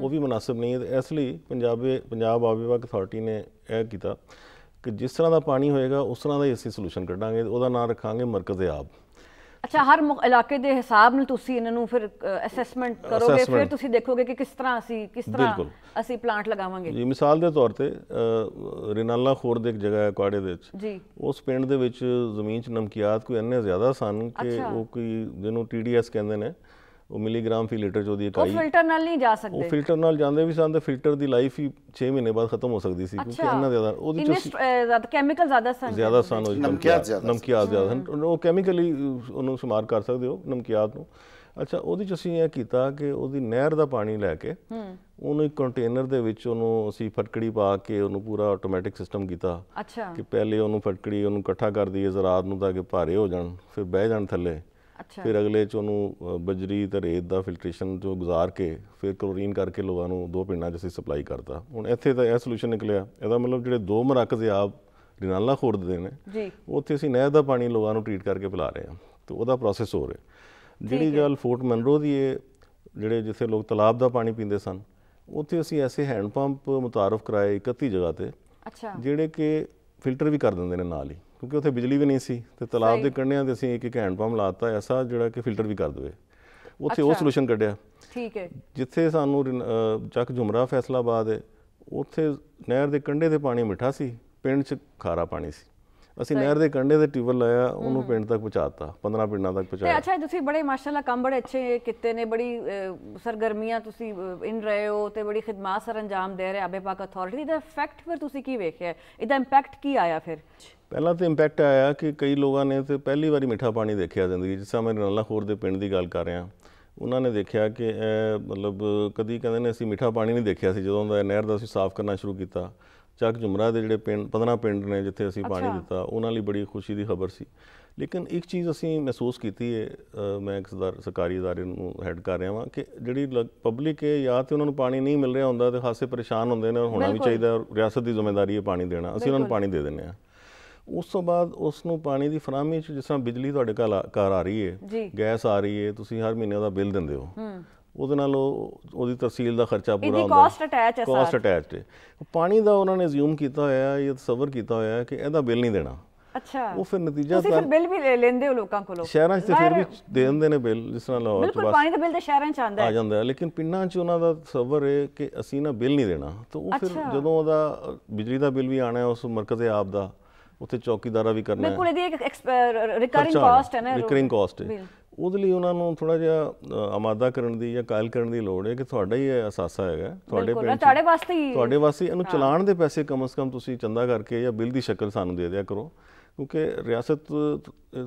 ਉਹ ਵੀ ਮناسب ਨਹੀਂ ਹੈ ਇਸ ਲਈ ਪੰਜਾਬੇ ਪੰਜਾਬ ਆਬੇਵਾਕ ਅਥਾਰਟੀ ਨੇ ਇਹ ਕੀਤਾ ਕਿ ਜਿਸ ਤਰ੍ਹਾਂ ਦਾ ਪਾਣੀ ਹੋਏਗਾ ਉਸ ਤਰ੍ਹਾਂ ਦਾ ਹੀ ਅਸੀਂ ਸੋਲੂਸ਼ਨ ਕੱਢਾਂਗੇ ਉਹਦਾ ਨਾਮ ਰੱਖਾਂਗੇ ਮਰਕਜ਼ ਆਬ ਹਾਂ ਅੱਛਾ ਹਰ ਇਲਾਕੇ ਦੇ ਹਿਸਾਬ ਨਾਲ ਤੁਸੀਂ ਇਹਨਾਂ ਨੂੰ ਫਿਰ ਅਸੈਸਮੈਂਟ ਕਰੋਗੇ ਫਿਰ ਤੁਸੀਂ ਦੇਖੋਗੇ ਕਿ ਕਿਸ ਤਰ੍ਹਾਂ ਅਸੀਂ ਕਿਸ ਤਰ੍ਹਾਂ ਅਸੀਂ ਪਲਾਂਟ ਲਗਾਵਾਂਗੇ ਜੀ ਮਿਸਾਲ ਦੇ ਤੌਰ ਤੇ ਰਿਨਾਲਾ ਖੋਰ ਦੇ ਇੱਕ ਜਗ੍ਹਾ ਹੈ ਕੁਆੜੇ ਦੇ ਵਿੱਚ ਜੀ ਉਸ ਪਿੰਡ ਦੇ ਵਿੱਚ ਜ਼ਮੀਨ 'ਚ ਨਮਕੀਆਤ ਕੋਈ ਇੰਨੇ ਜ਼ਿਆਦਾ ਸਨ ਕਿ ਉਹ ਕੋਈ ਜਿਹਨੂੰ ਟੀਡੀਐਸ ਕਹਿੰਦੇ ਨੇ ਉਹ ਮਿਲੀਗ੍ਰਾਮ ਫੀ ਲੀਟਰ ਚੋਦੀ ਉਹਦੀ ਇਕਾਈ ਉਹ ਫਿਲਟਰ ਨਾਲ ਨਹੀਂ ਜਾ ਸਕਦੇ ਉਹ ਫਿਲਟਰ ਨਾਲ ਜਾਂਦੇ ਵੀ ਸਨ ਤੇ ਫਿਲਟਰ ਦੀ ਲਾਈਫ ਹੀ 6 ਮਹੀਨੇ ਬਾਅਦ ਖਤਮ ਹੋ ਸਕਦੀ ਸੀ ਕਿਉਂਕਿ ਇੰਨਾ ਜ਼ਿਆਦਾ ਉਹਦੇ ਚ ਜ਼ਿਆਦਾ ਕੈਮੀਕਲ ਜ਼ਿਆਦਾ ਸਨ ਜ਼ਿਆਦਾ ਸਨ ਉਹ ਨਮਕੀਆਤ ਜ਼ਿਆਦਾ ਨਮਕੀਆਤ ਜ਼ਿਆਦਾ ਹਨ ਉਹ ਕੈਮੀਕਲੀ ਉਹਨੂੰ ਸਮਾਰ ਕਰ ਸਕਦੇ ਹੋ ਨਮਕੀਆਤ ਨੂੰ ਅੱਛਾ ਉਹਦੇ ਚ ਅਸੀਂ ਇਹ ਕੀਤਾ ਕਿ ਉਹਦੀ ਨਹਿਰ ਦਾ ਪਾਣੀ ਲੈ ਕੇ ਉਹਨੂੰ ਇੱਕ ਕੰਟੇਨਰ ਦੇ ਵਿੱਚ ਉਹਨੂੰ ਅਸੀਂ ਫਟਕੜੀ ਪਾ ਕੇ ਉਹਨੂੰ ਪੂਰਾ ਆਟੋਮੈਟਿਕ ਸਿਸਟਮ ਕੀਤਾ ਅੱਛਾ ਕਿ ਪਹਿਲੇ ਉਹਨੂੰ ਫਟਕੜੀ ਉਹਨੂੰ ਇਕੱਠਾ ਕਰਦੀ ਹੈ ਜ਼ਰਾਤ ਨੂੰ ਤਾਂ ਕਿ ਭਾਰੇ ਹੋ ਜਾਣ ਫਿਰ ਬਹਿ ਜਾਣ ਥੱਲੇ ਫਿਰ ਅਗਲੇ ਚ ਉਹਨੂੰ ਬਜਰੀ ਤੇ ਰੇਤ ਦਾ ਫਿਲਟਰੇਸ਼ਨ ਜੋ ਗੁਜ਼ਾਰ ਕੇ ਫਿਰ ਕਲੋਰੀਨ ਕਰਕੇ ਲੋਕਾਂ ਨੂੰ ਦੋ ਪਿੰਡਾਂ 'ਚ ਅਸੀਂ ਸਪਲਾਈ ਕਰਦਾ ਹੁਣ ਇੱਥੇ ਤਾਂ ਇਹ ਸੋਲੂਸ਼ਨ ਨਿਕਲਿਆ ਇਹਦਾ ਮਤਲਬ ਜਿਹੜੇ ਦੋ ਮਰਕਜ਼ ਆਪ ਰਿਨਾਲਾ ਦੇ ਨੇ ਜੀ ਉੱਥੇ ਅਸੀਂ ਨਹਿਰ ਦਾ ਪਾਣੀ ਲੋਕਾਂ ਨੂੰ ਟ੍ਰੀਟ ਕਰਕੇ ਪਿਲਾ ਰਹੇ ਹਾਂ ਤੇ ਉਹਦਾ ਪ੍ਰੋਸੈਸ ਹੋ ਰਿਹਾ ਜਿਹੜੀ ਗੱਲ ਫੋਰਟ ਮਨਰੋ ਦੀ ਇਹ ਜਿਹੜੇ ਜਿੱਥੇ ਲੋਕ ਤਲਾਬ ਦਾ ਪਾਣੀ ਪੀਂਦੇ ਸਨ ਉੱਥੇ ਅਸੀਂ ਐਸੇ ਹੈਂਡ ਪੰਪ ਮੁਤਾਰਫ ਕਰਾਏ 31 ਜਗ੍ਹਾ ਤੇ ਅੱਛਾ ਜਿਹੜੇ ਕਿ ਫਿਲਟਰ ਵੀ ਕਰ ਦਿੰਦੇ ਨੇ ਨਾਲ ਹੀ ਕਿਉਂਕਿ ਉੱਥੇ ਬਿਜਲੀ ਵੀ ਨਹੀਂ ਸੀ ਤੇ ਤਲਾਬ ਦੇ ਕੰਢਿਆਂ ਤੇ ਅਸੀਂ ਇੱਕ ਇੱਕ ਹੈਂਡ ਪੰਪ ਲਾਤਾ ਐਸਾ ਜਿਹੜਾ ਕਿ ਫਿਲਟਰ ਵੀ ਕਰ ਦਵੇ ਉੱਥੇ ਉਹ ਸੋਲੂਸ਼ਨ ਕੱਢਿਆ ਠੀਕ ਹੈ ਜਿੱਥੇ ਸਾਨੂੰ ਚੱਕ ਜੁਮਰਾ ਫੈਸਲਾਬਾਦ ਹੈ ਉੱਥੇ ਨਹਿਰ ਦੇ ਕੰਢੇ ਤੇ ਪਾਣੀ ਮਿੱਠਾ ਸੀ ਪਿੰਡ 'ਚ ਖਾਰਾ ਪਾਣੀ ਸੀ ਅਸੀਂ ਨਹਿਰ ਦੇ ਕੰਢੇ ਤੇ ਟਿਊਬਲ ਲਾਇਆ ਉਹਨੂੰ ਪਿੰਡ ਤੱਕ ਪਹੁੰਚਾਤਾ 15 ਪਿੰਡਾਂ ਤੱਕ ਪਹੁੰਚਾਇਆ ਤੇ ਅੱਛਾ ਤੁਸੀਂ ਬੜੇ ਮਾਸ਼ਾਅੱਲਾ ਕੰਮ ਬੜੇ ਅੱਛੇ ਕੀਤੇ ਨੇ ਬੜੀ ਸਰਗਰਮੀਆਂ ਤੁਸੀਂ ਇਨ ਰਹੇ ਹੋ ਤੇ ਬੜੀ ਖਿਦਮਤ ਸਰ ਅੰਜਾਮ ਦੇ ਰਹੇ ਆਬੇ ਪਾਕ ਅਥਾਰਟੀ ਦਾ ਇਫੈਕਟ ਫਿਰ ਤੁਸੀਂ ਕੀ ਵੇਖਿਆ ਇਹਦਾ ਇੰਪੈਕਟ ਕੀ ਆਇਆ ਫਿਰ ਪਹਿਲਾਂ ਤੇ ਇੰਪੈਕਟ ਆਇਆ ਕਿ ਕਈ ਲੋਕਾਂ ਨੇ ਤੇ ਪਹਿਲੀ ਵਾਰੀ ਮਿੱਠਾ ਪਾਣੀ ਦੇਖਿਆ ਜ਼ਿੰਦਗੀ ਜਿਸ ਸਮੇਂ ਨੱਲਾ ਖੋਰ ਦੇ ਪਿੰਡ ਦੀ ਗੱਲ ਕਰ ਰਿਹਾ ਉਹਨਾਂ ਨੇ ਦੇਖਿਆ ਕਿ ਮਤਲਬ ਕਦੀ ਕਹਿੰਦੇ ਨੇ ਅਸੀਂ ਮਿੱਠਾ ਪਾਣੀ ਨਹੀਂ ਦੇਖਿਆ ਸੀ ਜਦੋਂ ਦਾ ਨਹਿਰ ਦਾ ਅਸੀਂ ਸਾਫ਼ ਕਰਨਾ ਸ਼ੁਰੂ ਕੀਤਾ ਚੱਕ ਜੁਮਰਾ ਦੇ ਜਿਹੜੇ ਪਿੰਡ 15 ਪਿੰਡ ਨੇ ਜਿੱਥੇ ਅਸੀਂ ਪਾਣੀ ਦਿੱਤਾ ਉਹਨਾਂ ਲਈ ਬੜੀ ਖੁਸ਼ੀ ਦੀ ਖਬਰ ਸੀ ਲੇਕਿਨ ਇੱਕ ਚੀਜ਼ ਅਸੀਂ ਮਹਿਸੂਸ ਕੀਤੀ ਹੈ ਮੈਂ ਇੱਕ ਸਰਕਾਰੀ ادارے ਨੂੰ ਹੈਡ ਕਰ ਰਿਹਾ ਹਾਂ ਕਿ ਜਿਹੜੀ ਪਬਲਿਕ ਹੈ ਜਾਂ ਤੇ ਉਹਨਾਂ ਨੂੰ ਪਾਣੀ ਨਹੀਂ ਮਿਲ ਰਿਹਾ ਹੁੰਦਾ ਤੇ ਖਾਸੇ ਪਰੇਸ਼ਾਨ ਹੁੰਦੇ ਨੇ ਹੋਣਾ ਵੀ ਚਾਹੀਦਾ ਰਿਆਸਤ ਦੀ ਜ਼ਿੰਮੇਵਾਰੀ ਹੈ ਪਾਣੀ ਦੇਣਾ ਅਸੀਂ ਉਹਨਾਂ ਨੂੰ ਪਾਣੀ ਦੇ ਦਿੰਨੇ ਆ ਉਸ ਤੋਂ ਬਾਅਦ ਉਸ ਨੂੰ ਪਾਣੀ ਦੀ ਫਰਾਮੀ ਚ ਜਿਸ ਤਰ੍ਹਾਂ ਬਿਜਲੀ ਤੁਹਾਡੇ ਘਰ ਆ ਰਹੀ ਹੈ ਗੈਸ ਆ ਰਹੀ ਹੈ ਤੁਸੀਂ ਹਰ ਮਹੀਨੇ ਦਾ ਬਿੱਲ ਦਿੰਦੇ ਹੋ ਉਹਦੇ ਨਾਲ ਉਹਦੀ ਤਰਸੀਲ ਦਾ ਖਰਚਾ ਪੂਰਾ ਹੁੰਦਾ ਇਹਦੀ ਕਾਸਟ ਅਟੈਚ ਹੈ ਸਰ ਕਾਸਟ ਅਟੈਚ ਹੈ ਪਾਣੀ ਦਾ ਉਹਨਾਂ ਨੇ ਅਸਿਊਮ ਕੀਤਾ ਹੋਇਆ ਹੈ ਇਹ ਤਸਵਰ ਕੀਤਾ ਹੋਇਆ ਹੈ ਕਿ ਇਹਦਾ ਬਿੱਲ ਨਹੀਂ ਦੇਣਾ ਅੱਛਾ ਉਹ ਫਿਰ ਨਤੀਜਾ ਤੁਸੀਂ ਫਿਰ ਬਿੱਲ ਵੀ ਲੈ ਲੈਂਦੇ ਹੋ ਲੋਕਾਂ ਕੋਲੋਂ ਸ਼ਹਿਰਾਂ 'ਚ ਤੇ ਫਿਰ ਵੀ ਦੇ ਦਿੰਦੇ ਨੇ ਬਿੱਲ ਜਿਸ ਤਰ੍ਹਾਂ ਲਾਹੌਰ 'ਚ ਬਿਲਕੁਲ ਪਾਣੀ ਦਾ ਬਿੱਲ ਤਾਂ ਸ਼ਹਿਰਾਂ 'ਚ ਆਉਂਦਾ ਹੈ ਆ ਜਾਂਦਾ ਹੈ ਲੇਕਿਨ ਪਿੰਡਾਂ 'ਚ ਉਹਨਾਂ ਦਾ ਤਸਵਰ ਹੈ ਕਿ ਅਸੀਂ ਨਾ ਬਿੱਲ ਨਹੀਂ ਦੇਣਾ ਤਾਂ ਉਹ ਫਿਰ ਜਦੋਂ ਉਹਦਾ ਬਿਜਲੀ ਦਾ ਬਿੱਲ ਵੀ ਆਣਾ ਹੈ ਉਸ ਮਰਕਜ਼ੇ ਆਪ ਦਾ ਉੱਥੇ ਚੌਕੀਦਾਰਾ ਵੀ ਕਰਨਾ ਹੈ ਬਿਲਕੁਲ ਇਹਦੀ ਇੱਕ ਰਿਕਰਿੰਗ ਕਾਸਟ ਹੈ ਨਾ ਰਿਕਰਿੰਗ ਕਾਸਟ ਹੈ ਉਹਦੇ ਲਈ ਉਹਨਾਂ ਨੂੰ ਥੋੜਾ ਜਿਹਾ ਆਮਾਦਾ ਕਰਨ ਦੀ ਜਾਂ ਕਾਇਲ ਕਰਨ ਦੀ ਲੋੜ ਹੈ ਕਿ ਤੁਹਾਡਾ ਹੀ ਅਸਾਸਾ ਹੈਗਾ ਤੁਹਾਡੇ ਪੈਸੇ ਤੁਹਾਡੇ ਵਾਸਤੇ ਹੀ ਤੁਹਾਡੇ ਵਾਸਤੇ ਇਹਨੂੰ ਚਲਾਣ ਦੇ ਪੈਸੇ ਕਮ ਕਮ ਤੁਸੀਂ ਚੰਦਾ ਕਰਕੇ ਜਾਂ ਬਿੱਲ ਦੀ ਸ਼ਕਲ ਸਾਨੂੰ ਦੇ ਦਿਆ ਕਰੋ ਕਿਉਂਕਿ ਰਿਆਸਤ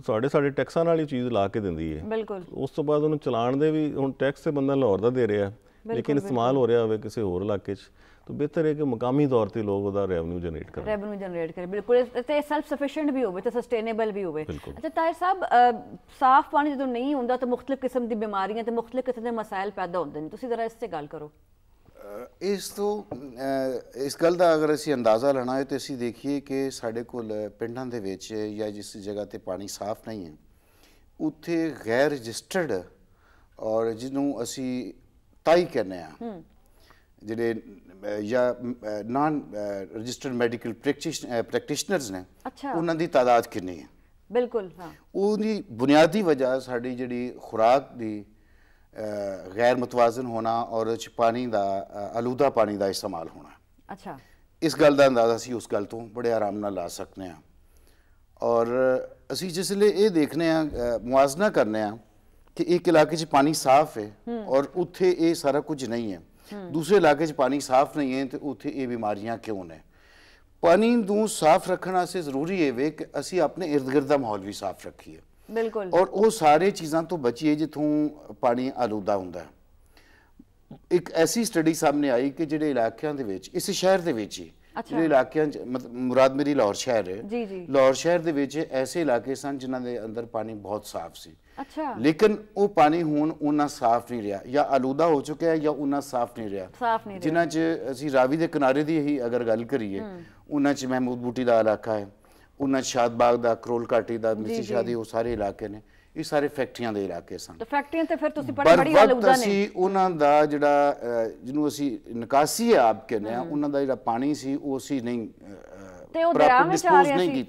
ਸਾਡੇ ਸਾਡੇ ਟੈਕਸਾਂ ਨਾਲ ਹੀ ਚੀਜ਼ ਲਾ ਕੇ ਦਿੰਦੀ ਹੈ ਉਸ ਤੋਂ ਬਾਅਦ ਉਹਨੂੰ ਚਲਾਣ ਦੇ ਵੀ ਹੁਣ ਟੈਕਸ ਤੇ ਬੰਦਾ ਲਾਹੌਰ ਦਾ ਦੇ ਰਿਹਾ ਲੇਕਿਨ ਇਸਤੇਮਾਲ ਹੋ ਰਿਹਾ ਹੋਵੇ ਕਿਸੇ ਹੋਰ ਇਲਾਕੇ 'ਚ तो ਬਿਹਤਰ ਹੈ ਕਿ ਮਕਾਮੀ ਤੌਰ ਤੇ ਲੋਕ ਉਹਦਾ ਰੈਵਨਿਊ ਜਨਰੇਟ ਕਰਨ ਰੈਵਨਿਊ ਜਨਰੇਟ ਕਰੇ ਬਿਲਕੁਲ ਤੇ ਸੈਲਫ ਸਫੀਸ਼ੀਐਂਟ ਵੀ ਹੋਵੇ ਤੇ ਸਸਟੇਨੇਬਲ ਵੀ ਹੋਵੇ ਅੱਛਾ ਤਾਇਰ ਸਾਹਿਬ ਸਾਫ਼ ਪਾਣੀ ਜਦੋਂ ਨਹੀਂ ਹੁੰਦਾ ਤਾਂ ਮੁxtਲਿਫ ਕਿਸਮ ਦੀ ਬਿਮਾਰੀਆਂ ਤੇ ਮੁxtਲਿਫ ਕਿਸਮ ਦੇ ਮਸਾਇਲ ਪੈਦਾ ਹੁੰਦੇ ਨੇ ਤੁਸੀਂ ਜ਼ਰਾ ਇਸ ਤੇ ਗੱਲ ਕਰੋ ਇਸ ਤੋਂ ਇਸ ਗੱਲ ਦਾ ਅਗਰ ਅਸੀਂ ਅੰਦਾਜ਼ਾ ਲੈਣਾ ਹੈ ਤੇ ਅਸੀਂ ਦੇਖੀਏ ਕਿ ਸਾਡੇ ਕੋਲ ਪਿੰਡਾਂ ਦੇ ਵਿੱਚ ਜਾਂ ਜਿਸ ਜਗ੍ਹਾ ਤੇ ਪਾਣੀ ਸਾਫ਼ ਨਹੀਂ ਹੈ ਉੱਥੇ ਗੈਰ ਰਜਿਸਟਰਡ ਔਰ ਜਿਹਨੂੰ ਅਸੀਂ ਤਾਈ ਕਹਿੰਦੇ ਆ ਹੂੰ जिन्हें या नॉन रजिस्टर्ड मेडिकल प्रैक्टिशनर्स ने अच्छा उन्होंने तादाद किन्नी है बिल्कुल हाँ। बुनियादी वजह साड़ी जी खुराक की गैर मुतवाजन होना और पानी का आलूदा पानी का इस्तेमाल होना अच्छा इस गल का अंदाजा अस गल तो बड़े आराम ला सकते हैं और असी जिसल ये देखने मुआजना करने कि एक इलाके पानी साफ है और उत्थे ये सारा कुछ नहीं है ਦੂਸਰੇ ਇਲਾਕੇ 'ਚ ਪਾਣੀ ਸਾਫ਼ ਨਹੀਂ ਹੈ ਤੇ ਉੱਥੇ ਇਹ ਬਿਮਾਰੀਆਂ ਕਿਉਂ ਨੇ ਪਾਣੀ ਨੂੰ ਸਾਫ਼ ਰੱਖਣਾ ਸੇ ਜ਼ਰੂਰੀ ਹੈ ਵੇ ਕਿ ਅਸੀਂ ਆਪਣੇ ird-gird ਦਾ ਮਾਹੌਲ ਵੀ ਸਾਫ਼ ਰੱਖੀਏ ਬਿਲਕੁਲ ਔਰ ਉਹ ਸਾਰੇ ਚੀਜ਼ਾਂ ਤੋਂ ਬਚੀਏ ਜਿੱਥੋਂ ਪਾਣੀ ਆਲੂਦਾ ਹੁੰਦਾ ਹੈ ਇੱਕ ਐਸੀ ਸਟੱਡੀ ਸਾਹਮਣੇ ਆਈ ਕਿ ਜਿਹੜੇ ਇਲਾਕਿਆਂ ਦੇ ਵਿੱਚ ਇਸ ਸ਼ਹਿਰ ਦੇ ਵਿੱਚ ਹੀ ਜਿਹੜੇ ਇਲਾਕਿਆਂ ਚ ਮੁਰਾਦ ਮੇਰੀ ਲਾਹੌਰ ਸ਼ਹਿਰ ਹੈ ਜੀ ਜੀ ਲਾਹੌਰ ਸ਼ਹਿਰ ਦੇ ਵਿੱਚ ਐਸੇ ਇਲਾਕੇ ਸਨ ਜਿਨ੍ਹਾਂ ਦੇ ਅੰਦਰ ਪਾਣੀ ਬਹੁਤ ਸਾਫ਼ ਸੀ ਅੱਛਾ ਲੇਕਿਨ ਉਹ ਪਾਣੀ ਹੁਣ ਉਹਨਾਂ ਸਾਫ਼ ਨਹੀਂ ਰਿਹਾ ਜਾਂ ਆਲੂਦਾ ਹੋ ਚੁੱਕਿਆ ਹੈ ਜਾਂ ਉਹਨਾਂ ਸਾਫ਼ ਨਹੀਂ ਰਿਹਾ ਸਾਫ਼ ਨਹੀਂ ਰਿਹਾ ਜਿਨ੍ਹਾਂ 'ਚ ਅਸੀਂ ਰਾਵੀ ਦੇ ਕਿਨਾਰੇ ਦੀ ਹੀ ਅਗਰ ਗੱਲ ਕਰੀਏ ਉਹਨਾਂ 'ਚ ਮਹਿਮੂਦ ਬੂਟੀ ਦਾ ਇਲਾਕਾ ਹੈ ਉਹਨਾਂ ਸ਼ਾਦਬਾਗ ਦਾ ਕਰੋਲ ਕਾਟੀ ਦਾ ਮਿਸੀ ਸ਼ਾਦੀ ਉਹ ਸਾਰੇ ਇਲਾਕੇ ਨੇ ਇਹ ਸਾਰੇ ਫੈਕਟਰੀਆਂ ਦੇ ਇਲਾਕੇ ਸਨ ਤਾਂ ਫੈਕਟਰੀਆਂ ਤੇ ਫਿਰ ਤੁਸੀਂ ਬੜੇ ਬੜੀ ਗੱਲ ਉਦਾਂ ਨੇ ਅਸੀਂ ਉਹਨਾਂ ਦਾ ਜਿਹੜਾ ਜਿਹਨੂੰ ਅਸੀਂ ਨਿਕਾਸੀ ਆਪ ਕਹਿੰਦੇ ਆ ਉਹਨਾਂ ਦਾ ਜਿਹੜਾ ਪਾਣੀ ਸੀ ਉਹ ਅਸੀਂ ਨਹੀਂ ਤੇ ਉਹ ਦਰਿਆ ਵਿੱਚ ਆ ਰਿਹਾ ਸੀ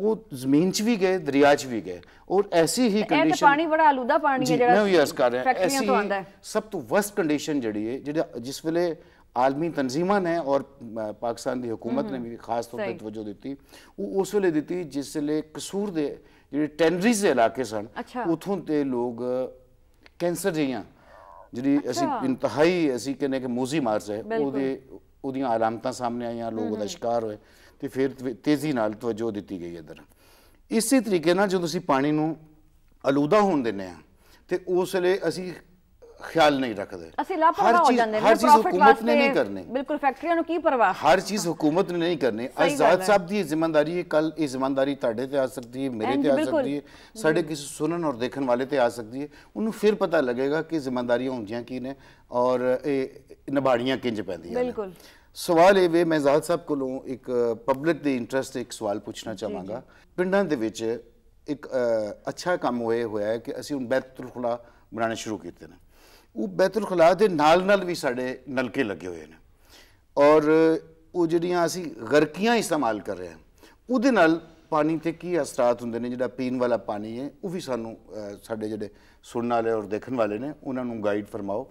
ਉਹ ਜ਼ਮੀਨ 'ਚ ਵੀ ਗਏ ਦਰਿਆ 'ਚ ਵੀ ਗਏ ਔਰ ਐਸੀ ਹੀ ਕੰਡੀਸ਼ਨ ਇਹ ਤਾਂ ਪਾਣੀ ਬੜਾ ਆਲੂਦਾ ਪਾਣੀ ਹੈ ਜਿਹੜਾ ਮੈਂ ਅਰਜ਼ ਕਰ ਰਿਹਾ ਐਸੀ ਸਭ ਤੋਂ ਵਰਸਟ ਕੰਡੀਸ਼ਨ ਜਿਹੜੀ ਹੈ ਜਿਹੜਾ ਜਿਸ ਵੇਲੇ ਆਲਮੀ ਤਨਜ਼ੀਮਾਂ ਨੇ ਔਰ ਪਾਕਿਸਤਾਨ ਦੀ ਹਕੂਮਤ ਨੇ ਵੀ ਖਾਸ ਤੌਰ ਤੇ ਤਵੱਜੋ ਦਿੱਤੀ ਉਹ ਉਸ ਵੇਲੇ ਦਿੱਤੀ ਜਿਸ ਵੇਲੇ ਕਸੂਰ ਦੇ ਜਿਹੜੇ ਟੈਨਰੀਜ਼ ਦੇ ਇਲਾਕੇ ਸਨ ਉਥੋਂ ਦੇ ਲੋਕ ਕੈਂਸਰ ਜਿਹੀਆਂ ਜਿਹੜੀ ਅਸੀਂ ਇੰਤਹਾਈ ਅਸੀਂ ਕਹਿੰਦੇ ਕਿ ਮੋਜ਼ੀ ਮਾਰਜ਼ ਹੈ ਉਹਦੇ ਉਹਦੀਆਂ ਆਲਮਤਾਂ ਸਾਹਮਣੇ ਆਈਆਂ ਲੋਕ ਦਾ ਸ਼ਿਕਾਰ ਹੋਏ ਤੇ ਫਿਰ ਤੇਜ਼ੀ ਨਾਲ ਤਵੱਜੋ ਦਿੱਤੀ ਗਈ ਇਧਰ ਇਸੇ ਤਰੀਕੇ ਨਾਲ ਜਦੋਂ ਅਸੀਂ ਪਾਣੀ ਨੂੰ ਅਲੂਦਾ ਹੋਣ ਦਿੰਨੇ ਆ ਤੇ ਉਸ ਲਈ ਅਸੀਂ ਖਿਆਲ ਨਹੀਂ ਰੱਖਦੇ ਅਸੀਂ ਲਾਪਰਵਾਹ ਹੋ ਜਾਂਦੇ ਨੇ ਹਰ ਚੀਜ਼ ਹਕੂਮਤ ਨੇ ਨਹੀਂ ਕਰਨੀ ਬਿਲਕੁਲ ਫੈਕਟਰੀਆਂ ਨੂੰ ਕੀ ਪਰਵਾਹ ਹਰ ਚੀਜ਼ ਹਕੂਮਤ ਨੇ ਨਹੀਂ ਕਰਨੀ ਆਜ਼ਾਦ ਸਾਹਿਬ ਦੀ ਜ਼ਿੰਮੇਵਾਰੀ ਹੈ ਕੱਲ ਇਹ ਜ਼ਿੰਮੇਵਾਰੀ ਤੁਹਾਡੇ ਤੇ ਆ ਸਕਦੀ ਹੈ ਮੇਰੇ ਤੇ ਆ ਸਕਦੀ ਹੈ ਸਾਡੇ ਕਿਸੇ ਸੁਣਨ ਔਰ ਦੇਖਣ ਵਾਲੇ ਤੇ ਆ ਸਕਦੀ ਹੈ ਉਹਨੂੰ ਫਿਰ ਪਤਾ ਲੱਗੇਗਾ ਕਿ ਜ਼ਿੰਮੇਵਾਰੀਆਂ ਹੁੰਦੀਆਂ ਕੀ ਨੇ ਔਰ ਇਹ ਨਿਭਾੜੀਆਂ ਕਿੰਜ ਪੈਂਦੀਆਂ ਬਿਲਕੁਲ ਸਵਾਲ ਇਹ ਵੇ ਮੈਂ ਆਜ਼ਾਦ ਸਾਹਿਬ ਕੋਲੋਂ ਇੱਕ ਪਬਲਿਕ ਦੇ ਇੰਟਰਸਟ ਇੱਕ ਸਵਾਲ ਪੁੱਛਣਾ ਚਾਹਾਂਗਾ ਪਿੰਡਾਂ ਦੇ ਵਿੱਚ ਇੱਕ ਅੱਛਾ ਕੰਮ ਹੋਏ ਹੋਇਆ ਹੈ ਕਿ ਅਸੀਂ ਹੁਣ ਬੈਤੁਲ ਖੁਲਾ ਬਣਾਉਣੇ ਸ਼ੁਰੂ ਕੀਤੇ ਨੇ ਉਹ ਬੈਤੁਲ ਖਲਾ ਦੇ ਨਾਲ ਨਾਲ ਵੀ ਸਾਡੇ ਨਲਕੇ ਲੱਗੇ ਹੋਏ ਨੇ ਔਰ ਉਹ ਜਿਹੜੀਆਂ ਅਸੀਂ ਗਰਕੀਆਂ ਇਸਤੇਮਾਲ ਕਰ ਰਹੇ ਹਾਂ ਉਹਦੇ ਨਾਲ ਪਾਣੀ ਤੇ ਕੀ ਅਸਰਾਤ ਹੁੰਦੇ ਨੇ ਜਿਹੜਾ ਪੀਣ ਵਾਲਾ ਪਾਣੀ ਹੈ ਉਹ ਵੀ ਸਾਨੂੰ ਸਾਡੇ ਜਿਹੜੇ ਸੁਣਨ ਵਾਲੇ ਔਰ ਦੇਖਣ ਵਾਲੇ ਨੇ ਉਹਨਾਂ ਨੂੰ ਗਾਈਡ ਫਰਮਾਓ